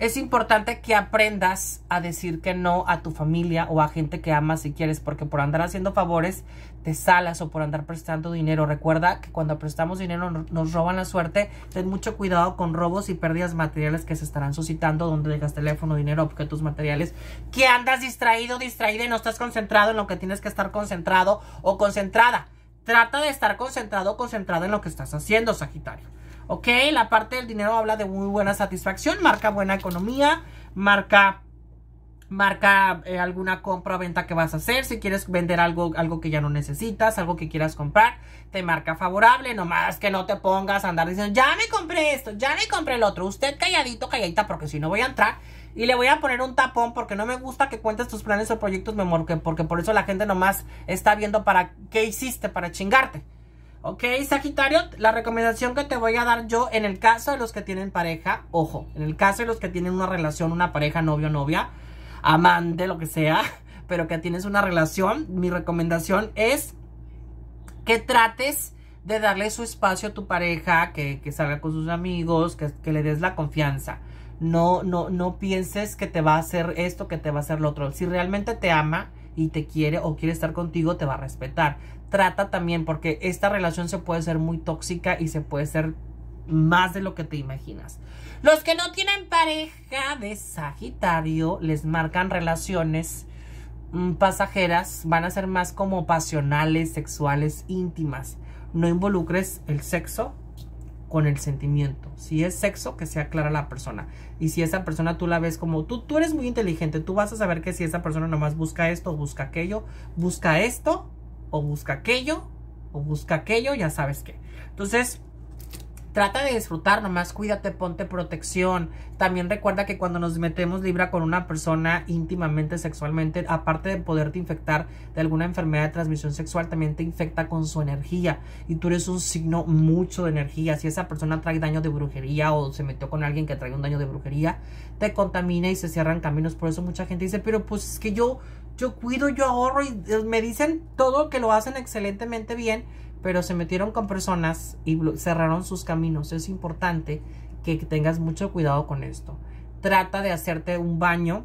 es importante que aprendas a decir que no a tu familia o a gente que amas si quieres, porque por andar haciendo favores te salas o por andar prestando dinero. Recuerda que cuando prestamos dinero nos roban la suerte. Ten mucho cuidado con robos y pérdidas materiales que se estarán suscitando, donde dejas teléfono, dinero, objetos materiales, que andas distraído, distraída y no estás concentrado en lo que tienes que estar concentrado o concentrada. Trata de estar concentrado, o concentrada en lo que estás haciendo, Sagitario. ¿ok? La parte del dinero habla de muy buena satisfacción, marca buena economía, marca marca eh, alguna compra o venta que vas a hacer, si quieres vender algo, algo que ya no necesitas, algo que quieras comprar, te marca favorable, nomás que no te pongas a andar diciendo, ya me compré esto, ya me compré el otro, usted calladito, calladita, porque si no voy a entrar y le voy a poner un tapón porque no me gusta que cuentes tus planes o proyectos, me porque por eso la gente nomás está viendo para qué hiciste, para chingarte. Ok, Sagitario, la recomendación que te voy a dar yo en el caso de los que tienen pareja, ojo, en el caso de los que tienen una relación, una pareja, novio, novia, amante, lo que sea, pero que tienes una relación, mi recomendación es que trates de darle su espacio a tu pareja, que, que salga con sus amigos, que, que, le des la confianza. No, no, no pienses que te va a hacer esto, que te va a hacer lo otro. Si realmente te ama, y te quiere o quiere estar contigo, te va a respetar trata también, porque esta relación se puede ser muy tóxica y se puede ser más de lo que te imaginas. Los que no tienen pareja de Sagitario les marcan relaciones mm, pasajeras, van a ser más como pasionales, sexuales, íntimas. No involucres el sexo con el sentimiento. Si es sexo, que sea clara la persona. Y si esa persona tú la ves como tú, tú eres muy inteligente, tú vas a saber que si esa persona nomás busca esto, busca aquello, busca esto, o busca aquello, o busca aquello, ya sabes qué. Entonces, trata de disfrutar, nomás cuídate, ponte protección. También recuerda que cuando nos metemos libra con una persona íntimamente, sexualmente, aparte de poderte infectar de alguna enfermedad de transmisión sexual, también te infecta con su energía. Y tú eres un signo mucho de energía. Si esa persona trae daño de brujería o se metió con alguien que trae un daño de brujería, te contamina y se cierran caminos. Por eso mucha gente dice, pero pues es que yo yo cuido, yo ahorro y eh, me dicen todo que lo hacen excelentemente bien, pero se metieron con personas y cerraron sus caminos. Es importante que tengas mucho cuidado con esto. Trata de hacerte un baño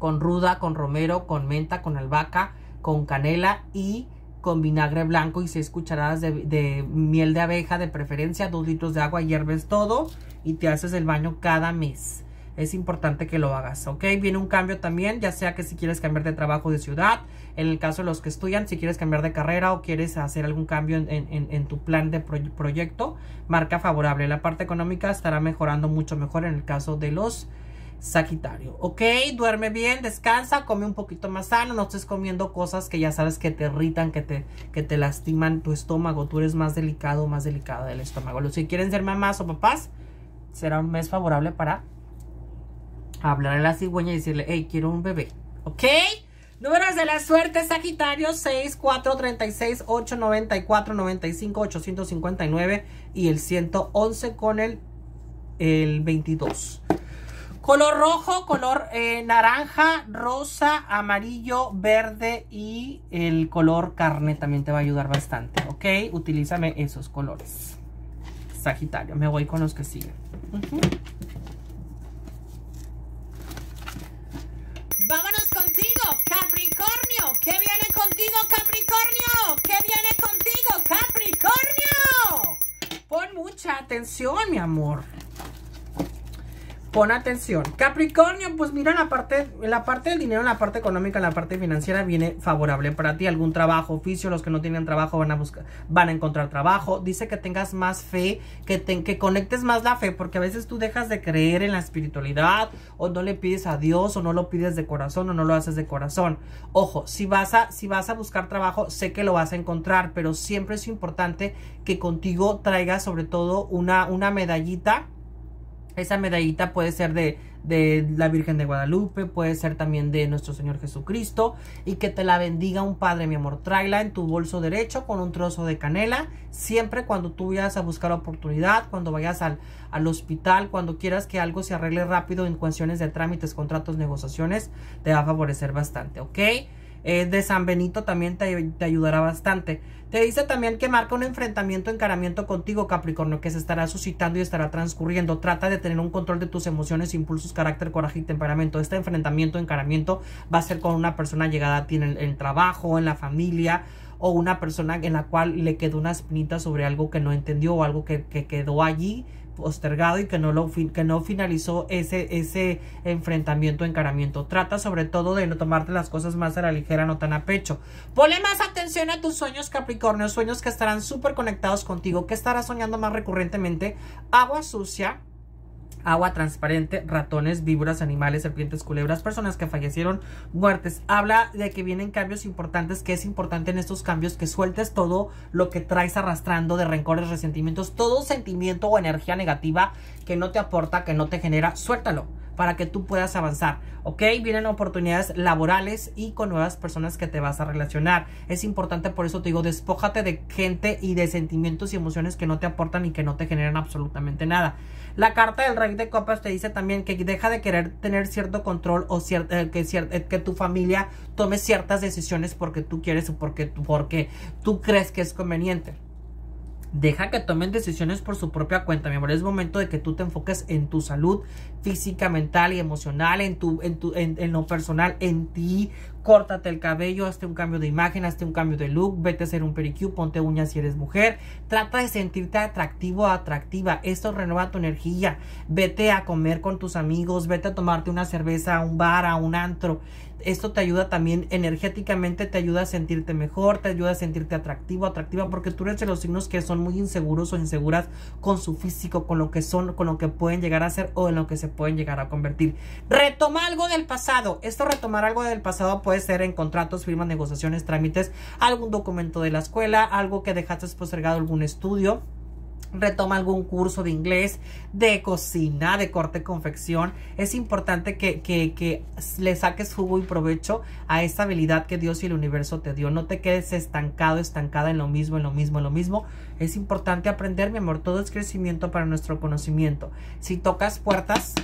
con ruda, con romero, con menta, con albahaca, con canela y con vinagre blanco y seis cucharadas de, miel de abeja de preferencia, dos litros de agua, hierves todo y te haces el baño cada mes es importante que lo hagas, ¿ok? Viene un cambio también, ya sea que si quieres cambiar de trabajo de ciudad, en el caso de los que estudian, si quieres cambiar de carrera o quieres hacer algún cambio en, tu plan de proyecto, marca favorable. La parte económica estará mejorando mucho mejor en el caso de los... Sagitario, ok, duerme bien, descansa, come un poquito más sano, no estés comiendo cosas que ya sabes que te irritan, que te, que te lastiman tu estómago, tú eres más delicado, más delicada del estómago. Los que quieren ser mamás o papás, será un mes favorable para hablar a la cigüeña y decirle, hey, quiero un bebé, ¿ok? Números de la suerte, Sagitario, 6, 4, 36, 8, 94, 95, 859 y el 111 con el, 22. Color rojo, color eh, naranja, rosa, amarillo, verde y el color carne también te va a ayudar bastante, ¿ok? Utilízame esos colores. Sagitario, me voy con los que siguen. ¿Qué viene contigo, Capricornio? ¿Qué viene contigo, Capricornio? Pon mucha atención, mi amor. Pon atención. Capricornio, pues mira, la parte, la parte del dinero, la parte económica, la parte financiera viene favorable para ti. Algún trabajo, oficio, los que no tienen trabajo van a buscar, van a encontrar trabajo. Dice que tengas más fe, que, te, que conectes más la fe, porque a veces tú dejas de creer en la espiritualidad, o no le pides a Dios, o no lo pides de corazón, o no lo haces de corazón. Ojo, si vas a, si vas a buscar trabajo, sé que lo vas a encontrar, pero siempre es importante que contigo traigas sobre todo una, una medallita esa medallita puede ser de, de la Virgen de Guadalupe, puede ser también de nuestro Señor Jesucristo y que te la bendiga un padre, mi amor. Tráela en tu bolso derecho con un trozo de canela, siempre cuando tú vayas a buscar oportunidad, cuando vayas al, al hospital, cuando quieras que algo se arregle rápido en cuestiones de trámites, contratos, negociaciones, te va a favorecer bastante, ¿ok? Eh, de San Benito también te, ayudará bastante. Te dice también que marca un enfrentamiento, encaramiento contigo, Capricornio, que se estará suscitando y estará transcurriendo. Trata de tener un control de tus emociones, impulsos, carácter, coraje y temperamento. Este enfrentamiento, encaramiento, va a ser con una persona llegada a ti en el trabajo, en la familia, o una persona en la cual le quedó una espinita sobre algo que no entendió o algo que quedó allí postergado y que no, lo, que no finalizó ese, ese enfrentamiento, encaramiento. Trata sobre todo de no tomarte las cosas más a la ligera, no tan a pecho. Ponle más atención a tus sueños, Capricornio, sueños que estarán súper conectados contigo. que estarás soñando más recurrentemente? Agua sucia, agua transparente, ratones, víboras, animales, serpientes, culebras, personas que fallecieron, muertes. Habla de que vienen cambios importantes, que es importante en estos cambios que sueltes todo lo que traes arrastrando de rencores, resentimientos, todo sentimiento o energía negativa que no te aporta, que no te genera, suéltalo para que tú puedas avanzar, ¿ok? Vienen oportunidades laborales y con nuevas personas que te vas a relacionar. Es importante, por eso te digo, despojate de gente y de sentimientos y emociones que no te aportan y que no te generan absolutamente nada. La carta del rey de copas te dice también que deja de querer tener cierto control o eh, que, eh, que tu familia tome ciertas decisiones porque tú quieres o porque, porque tú crees que es conveniente. Deja que tomen decisiones por su propia cuenta, mi amor. Es momento de que tú te enfoques en tu salud física, mental y emocional, en, tu, en, tu, en, lo personal, en ti córtate el cabello, hazte un cambio de imagen, hazte un cambio de look, vete a hacer un periquí, ponte uñas si eres mujer, trata de sentirte atractivo atractiva, esto renueva tu energía, vete a comer con tus amigos, vete a tomarte una cerveza un bar, a un antro, esto te ayuda también energéticamente, te ayuda a sentirte mejor, te ayuda a sentirte atractivo, atractiva, porque tú eres de los signos que son muy inseguros o inseguras con su físico, con lo que son, con lo que pueden llegar a ser o en lo que se pueden llegar a convertir. Retoma algo del pasado, esto retomar algo del pasado pues, puede ser en contratos, firmas, negociaciones, trámites, algún documento de la escuela, algo que dejaste postergado, algún estudio retoma algún curso de inglés, de cocina, de corte confección. Es importante que, que, le saques jugo y provecho a esta habilidad que Dios y el universo te dio. No te quedes estancado, estancada en lo mismo, en lo mismo, en lo mismo. Es importante aprender, mi amor. Todo es crecimiento para nuestro conocimiento. Si tocas puertas,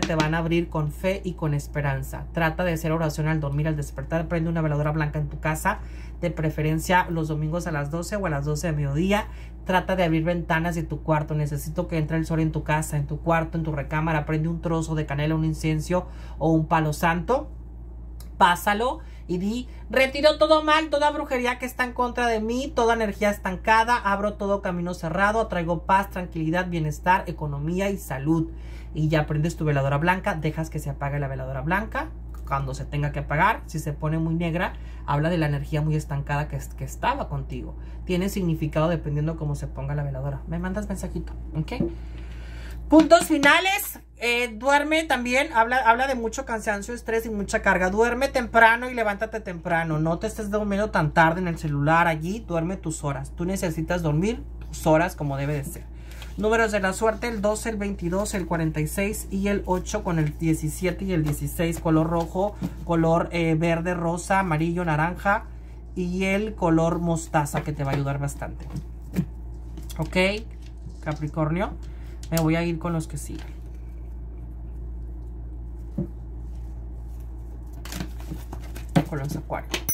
te van a abrir con fe y con esperanza. Trata de hacer oración al dormir, al despertar. Prende una veladora blanca en tu casa, de preferencia los domingos a las 12 o a las 12 de mediodía. Trata de abrir ventanas de tu cuarto. Necesito que entre el sol en tu casa, en tu cuarto, en tu recámara. Prende un trozo de canela, un incienso o un palo santo. Pásalo y di, retiro todo mal, toda brujería que está en contra de mí, toda energía estancada, abro todo camino cerrado, traigo paz, tranquilidad, bienestar, economía y salud y ya prendes tu veladora blanca, dejas que se apague la veladora blanca cuando se tenga que apagar, si se pone muy negra, habla de la energía muy estancada que, estaba contigo. Tiene significado dependiendo cómo se ponga la veladora. Me mandas mensajito, ¿ok? Puntos finales, eh, duerme también, habla, habla de mucho cansancio, estrés y mucha carga. Duerme temprano y levántate temprano. No te estés durmiendo tan tarde en el celular allí. Duerme tus horas. Tú necesitas dormir tus horas como debe de ser. Números de la suerte, el 12, el 22, el 46 y el 8 con el 17 y el 16. Color rojo, color eh, verde, rosa, amarillo, naranja y el color mostaza que te va a ayudar bastante. Ok, Capricornio, me voy a ir con los que siguen. Con los acuarios.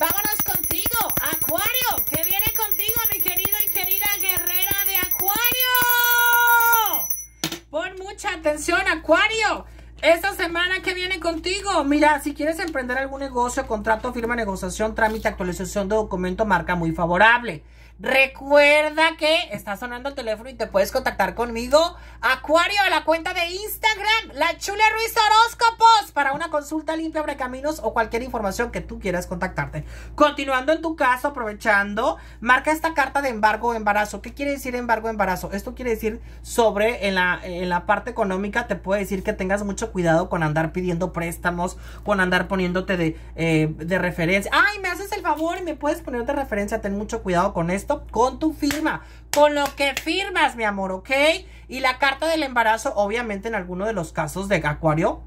Vámonos contigo, acuario, que viene mucha atención, Acuario. Esta semana que viene contigo, mira, si quieres emprender algún negocio, contrato, firma, negociación, trámite, actualización de documento, marca muy favorable. Recuerda que está sonando el teléfono y te puedes contactar conmigo, Acuario, a la cuenta de Instagram, la Chule Ruiz Horóscopos, para una consulta limpia sobre caminos o cualquier información que tú quieras contactarte. Continuando en tu caso, aprovechando, marca esta carta de embargo o embarazo. ¿Qué quiere decir embargo o embarazo? Esto quiere decir sobre, en la, parte económica, te puede decir que tengas mucho cuidado con andar pidiendo préstamos, con andar poniéndote de, eh, de referencia. Ay, me haces el favor y me puedes poner de referencia, ten mucho cuidado con esto con tu firma, con lo que firmas, mi amor, ¿ok? Y la carta del embarazo, obviamente en alguno de los casos de Acuario,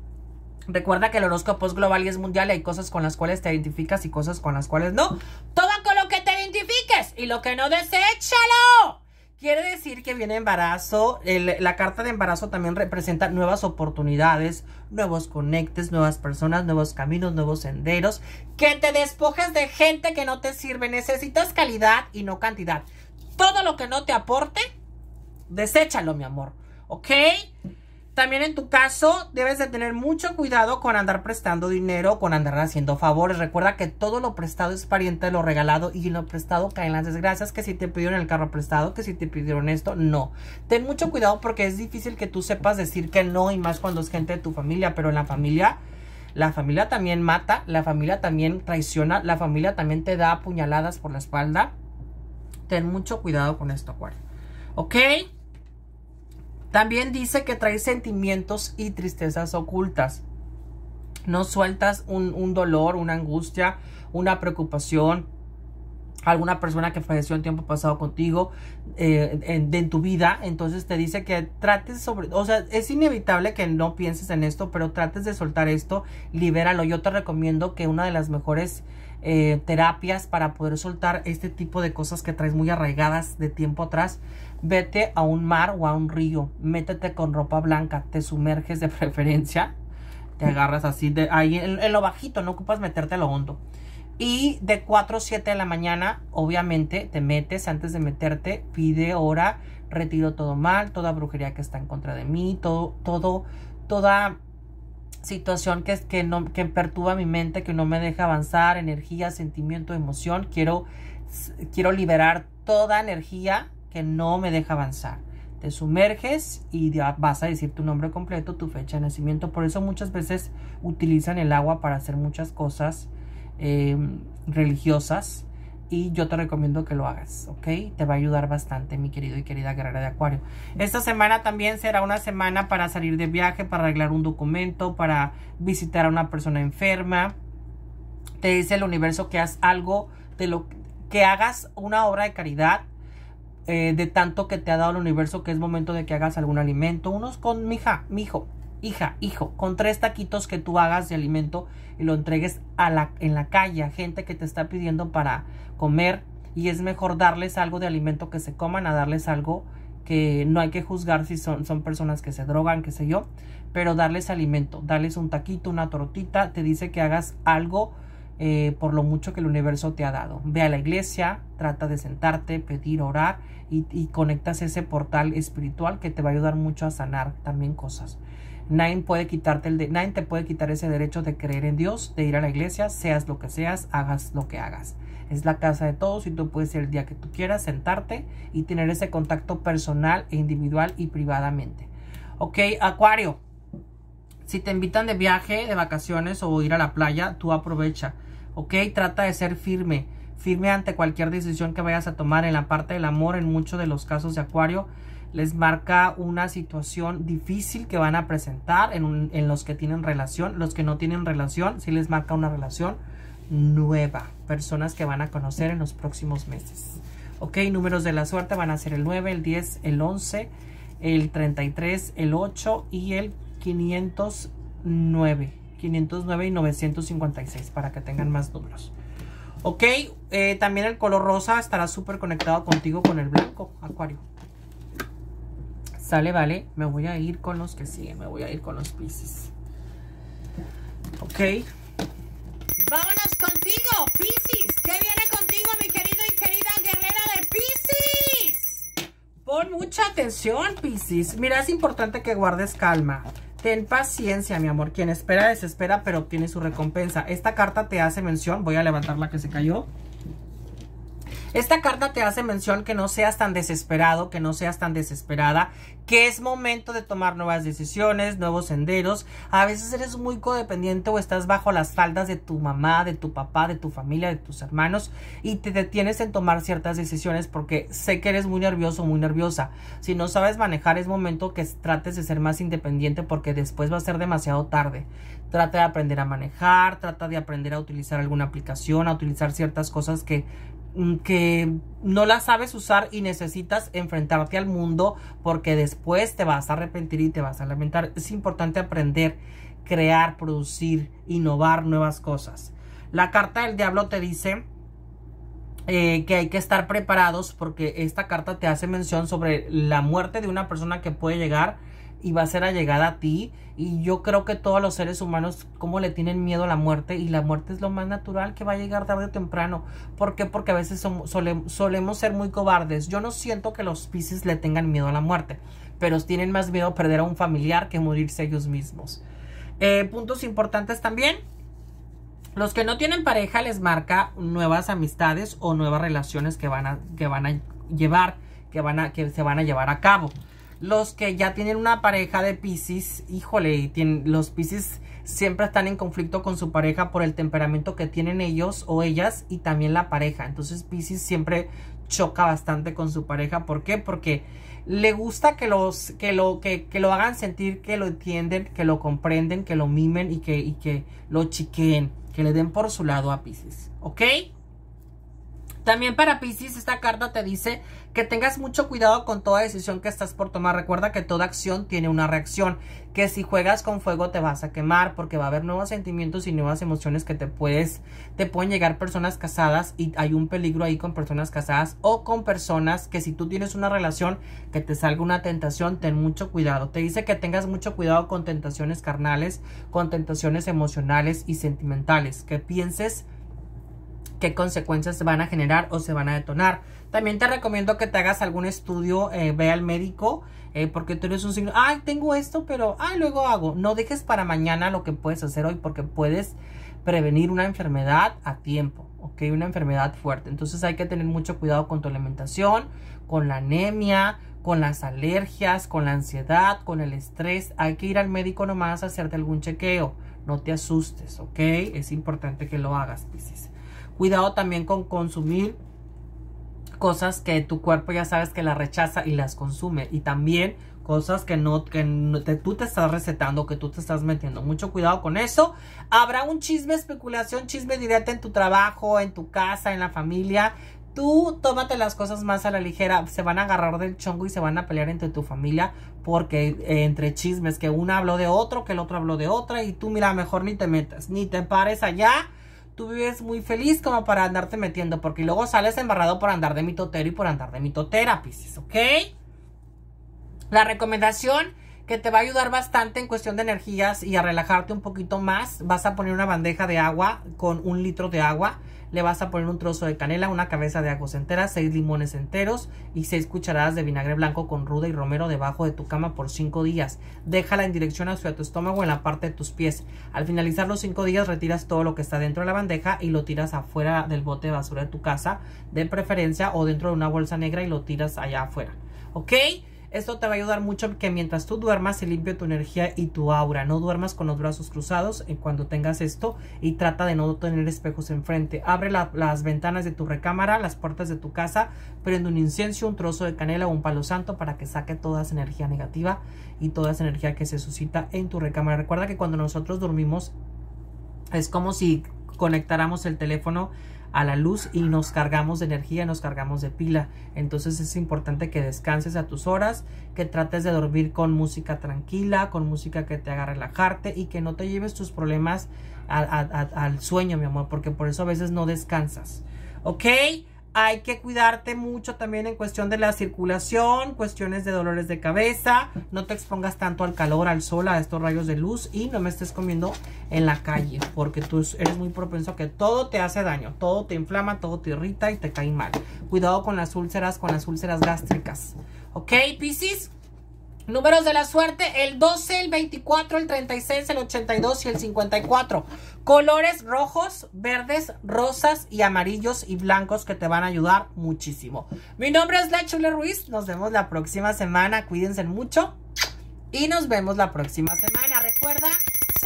Recuerda que el horóscopo es global y es mundial hay cosas con las cuales te identificas y cosas con las cuales no. Toma con lo que te identifiques y lo que no, deséchalo. Quiere decir que viene embarazo, la carta de embarazo también representa nuevas oportunidades, nuevos conectes, nuevas personas, nuevos caminos, nuevos senderos. Que te despojes de gente que no te sirve. Necesitas calidad y no cantidad. Todo lo que no te aporte, deséchalo, mi amor. ¿Ok? También en tu caso debes de tener mucho cuidado con andar prestando dinero, con andar haciendo favores. Recuerda que todo lo prestado es pariente de lo regalado y lo prestado cae en las desgracias, que si te pidieron el carro prestado, que si te pidieron esto, no. Ten mucho cuidado porque es difícil que tú sepas decir que no y más cuando es gente de tu familia, pero en la familia... La familia también mata, la familia también traiciona, la familia también te da puñaladas por la espalda. Ten mucho cuidado con esto, Acuario. ¿Ok? También dice que trae sentimientos y tristezas ocultas. No sueltas un, dolor, una angustia, una preocupación, alguna persona que falleció en tiempo pasado contigo eh, en, tu vida, entonces te dice que trates sobre, o sea, es inevitable que no pienses en esto, pero trates de soltar esto, libéralo. Yo te recomiendo que una de las mejores eh, terapias para poder soltar este tipo de cosas que traes muy arraigadas de tiempo atrás Vete a un mar o a un río, métete con ropa blanca, te sumerges de preferencia, te agarras así de ahí en, lo bajito, no ocupas meterte a lo hondo. Y de 4 a 7 de la mañana, obviamente, te metes. Antes de meterte, pide hora, retiro todo mal, toda brujería que está en contra de mí, todo, todo, toda situación que, que, no, que perturba mi mente, que no me deja avanzar, energía, sentimiento, emoción. Quiero, quiero liberar toda energía que no me deja avanzar. Te sumerges y vas a decir tu nombre completo, tu fecha de nacimiento. Por eso muchas veces utilizan el agua para hacer muchas cosas em, religiosas. Y yo te recomiendo que lo hagas, ¿ok? Te va a ayudar bastante, mi querido y querida guerrera de acuario. Esta semana también será una semana para salir de viaje, para arreglar un documento, para visitar a una persona enferma. Te dice el universo que haz algo de lo que hagas una obra de caridad eh, de tanto que te ha dado el universo que es momento de que hagas algún alimento. Unos con mi hija, mi hijo, hija, hijo, con tres taquitos que tú hagas de alimento y lo entregues a la, en la calle gente que te está pidiendo para comer. Y es mejor darles algo de alimento que se coman a darles algo que no hay que juzgar si son, son personas que se drogan, qué sé yo, pero darles alimento, darles un taquito, una tortita, te dice que hagas algo eh, por lo mucho que el universo te ha dado. Ve a la iglesia, trata de sentarte, pedir, orar y, conectas ese portal espiritual que te va a ayudar mucho a sanar también cosas. Nadie puede quitarte el te puede quitar ese derecho de creer en Dios, de ir a la iglesia, seas lo que seas, hagas lo que hagas. Es la casa de todos y tú puedes ir el día que tú quieras, sentarte y tener ese contacto personal e individual y privadamente. Ok, Acuario. Si te invitan de viaje, de vacaciones o ir a la playa, tú aprovecha. ¿ok? Trata de ser firme, firme ante cualquier decisión que vayas a tomar en la parte del amor, en muchos de los casos de Acuario, les marca una situación difícil que van a presentar en, los que tienen relación, los que no tienen relación, sí les marca una relación nueva, personas que van a conocer en los próximos meses. Ok, números de la suerte van a ser el 9, el 10, el 11, el 33, el 8 y el 509. 509 y 956 para que tengan más números. Ok, eh, también el color rosa estará súper conectado contigo con el blanco, acuario. Sale, vale, me voy a ir con los que siguen, me voy a ir con los Pisces. Ok. Vámonos contigo, piscis. ¿Qué viene contigo, mi querido y querida guerrera de Pisces? Pon mucha atención, piscis. Mira, es importante que guardes calma. Ten paciencia, mi amor. Quien espera, desespera, pero obtiene su recompensa. Esta carta te hace mención. Voy a levantar la que se cayó. Esta carta te hace mención que no seas tan desesperado, que no seas tan desesperada, que es momento de tomar nuevas decisiones, nuevos senderos. A veces eres muy codependiente o estás bajo las faldas de tu mamá, de tu papá, de tu familia, de tus hermanos y te detienes en tomar ciertas decisiones porque sé que eres muy nervioso, muy nerviosa. Si no sabes manejar es momento que trates de ser más independiente porque después va a ser demasiado tarde. Trata de aprender a manejar, trata de aprender a utilizar alguna aplicación, a utilizar ciertas cosas que Mm, que no la sabes usar y necesitas enfrentarte al mundo porque después te vas a arrepentir y te vas a lamentar. Es importante aprender, crear, producir, innovar nuevas cosas. La carta del diablo te dice eh, que hay que estar preparados porque esta carta te hace mención sobre la muerte de una persona que puede llegar y va a ser allegada a ti y yo creo que todos los seres humanos, como le tienen miedo a la muerte, y la muerte es lo más natural que va a llegar tarde o temprano. ¿Por qué? Porque a veces solemos ser muy cobardes. Yo no siento que los Pisces le tengan miedo a la muerte, pero tienen más miedo a perder a un familiar que morirse ellos mismos. Eh, puntos importantes también. Los que no tienen pareja les marca nuevas amistades o nuevas relaciones que van a, que van a llevar, que, van a, que se van a llevar a cabo. Los que ya tienen una pareja de Pisces, híjole, los Pisces siempre están en conflicto con su pareja por el temperamento que tienen ellos o ellas y también la pareja. Entonces Pisces siempre choca bastante con su pareja. ¿Por qué? Porque le gusta que, los, que, lo, que, que lo hagan sentir, que lo entienden, que lo comprenden, que lo mimen y que, y que lo chiqueen, que le den por su lado a Pisces. ¿Ok? También para Pisces esta carta te dice que tengas mucho cuidado con toda decisión que estás por tomar. Recuerda que toda acción tiene una reacción, que si juegas con fuego te vas a quemar porque va a haber nuevos sentimientos y nuevas emociones que te puedes te pueden llegar personas casadas y hay un peligro ahí con personas casadas o con personas que si tú tienes una relación que te salga una tentación, ten mucho cuidado. Te dice que tengas mucho cuidado con tentaciones carnales, con tentaciones emocionales y sentimentales, que pienses qué consecuencias se van a generar o se van a detonar. También te recomiendo que te hagas algún estudio, eh, ve al médico, eh, porque tú eres un signo, ay, tengo esto, pero, ay, luego hago. No dejes para mañana lo que puedes hacer hoy, porque puedes prevenir una enfermedad a tiempo, ¿ok? Una enfermedad fuerte. Entonces hay que tener mucho cuidado con tu alimentación, con la anemia, con las alergias, con la ansiedad, con el estrés. Hay que ir al médico nomás a hacerte algún chequeo. No te asustes, ¿ok? Es importante que lo hagas, Cuidado también con consumir cosas que tu cuerpo ya sabes que las rechaza y las consume. Y también cosas que no, que tú te estás recetando, que tú te estás metiendo. Mucho cuidado con eso. Habrá un chisme, especulación, chisme directo en tu trabajo, en tu casa, en la familia. Tú tómate las cosas más a la ligera. Se van a agarrar del chongo y se van a pelear entre tu familia porque eh, entre chismes, que uno habló de otro, que el otro habló de otra y tú mira, mejor ni te metas, ni te pares allá tú vives muy feliz como para andarte metiendo, porque luego sales embarrado por andar de mitotero y por andar de mitotera, ¿ok? La recomendación que te va a ayudar bastante en cuestión de energías y a relajarte un poquito más, vas a poner una bandeja de agua con un litro de agua le vas a poner un trozo de canela, una cabeza de aguas enteras, seis limones enteros y seis cucharadas de vinagre blanco con ruda y romero debajo de tu cama por cinco días. Déjala en dirección hacia tu estómago en la parte de tus pies. Al finalizar los cinco días retiras todo lo que está dentro de la bandeja y lo tiras afuera del bote de basura de tu casa, de preferencia, o dentro de una bolsa negra y lo tiras allá afuera. ¿Ok? Esto te va a ayudar mucho que mientras tú duermas se limpie tu energía y tu aura. No duermas con los brazos cruzados eh, cuando tengas esto y trata de no tener espejos enfrente. Abre las ventanas de tu recámara, las puertas de tu casa, prende un incienso, un trozo de canela o un palo santo para que saque toda esa energía negativa y toda esa energía que se suscita en tu recámara. Recuerda que cuando nosotros dormimos es como si conectáramos el teléfono a la luz y nos cargamos de energía, nos cargamos de pila. Entonces es importante que descanses a tus horas, que trates de dormir con música tranquila, con música que te haga relajarte y que no te lleves tus problemas al, sueño, mi amor, porque por eso a veces no descansas. ¿Ok? hay que cuidarte mucho también en cuestión de la circulación, cuestiones de dolores de cabeza, no te expongas tanto al calor, al sol, a estos rayos de luz y no me estés comiendo en la calle porque tú eres muy propenso a que todo te hace daño, todo te inflama, todo te irrita y te cae mal. Cuidado con las úlceras, con las úlceras gástricas. ¿Ok, Piscis? Números de la suerte, el 12, el 24, el 36, el 82 y el 54. Colores rojos, verdes, rosas y amarillos y blancos que te van a ayudar muchísimo. Mi nombre es La Chule Ruiz, nos vemos la próxima semana, cuídense mucho y nos vemos la próxima semana. Recuerda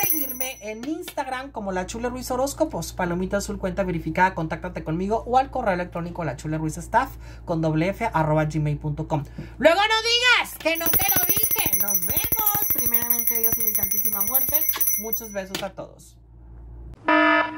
seguirme en Instagram como la Chule Ruiz Horóscopos, palomita azul, cuenta verificada, contáctate conmigo o al correo electrónico la Chule Ruiz Staff con doble F arroba gmail.com. Luego no digas que no te lo dije. Nos vemos. Primeramente Dios y mi Santísima Muerte. Muchos besos a todos.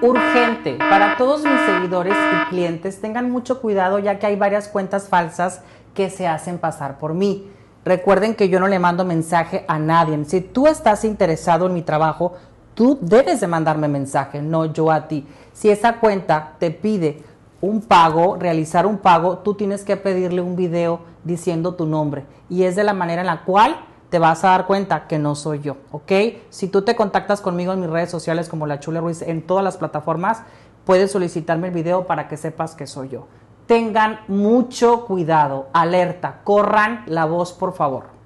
Urgente, para todos mis seguidores y clientes, tengan mucho cuidado ya que hay varias cuentas falsas que se hacen pasar por mí. Recuerden que yo no le mando mensaje a nadie. Si tú estás interesado en mi trabajo, tú debes de mandarme mensaje, no yo a ti. Si esa cuenta te pide un pago, realizar un pago, tú tienes que pedirle un video diciendo tu nombre. Y es de la manera en la cual te vas a dar cuenta que no soy yo, ¿ok? Si tú te contactas conmigo en mis redes sociales como La Chula Ruiz, en todas las plataformas, puedes solicitarme el video para que sepas que soy yo tengan mucho cuidado, alerta, corran la voz por favor.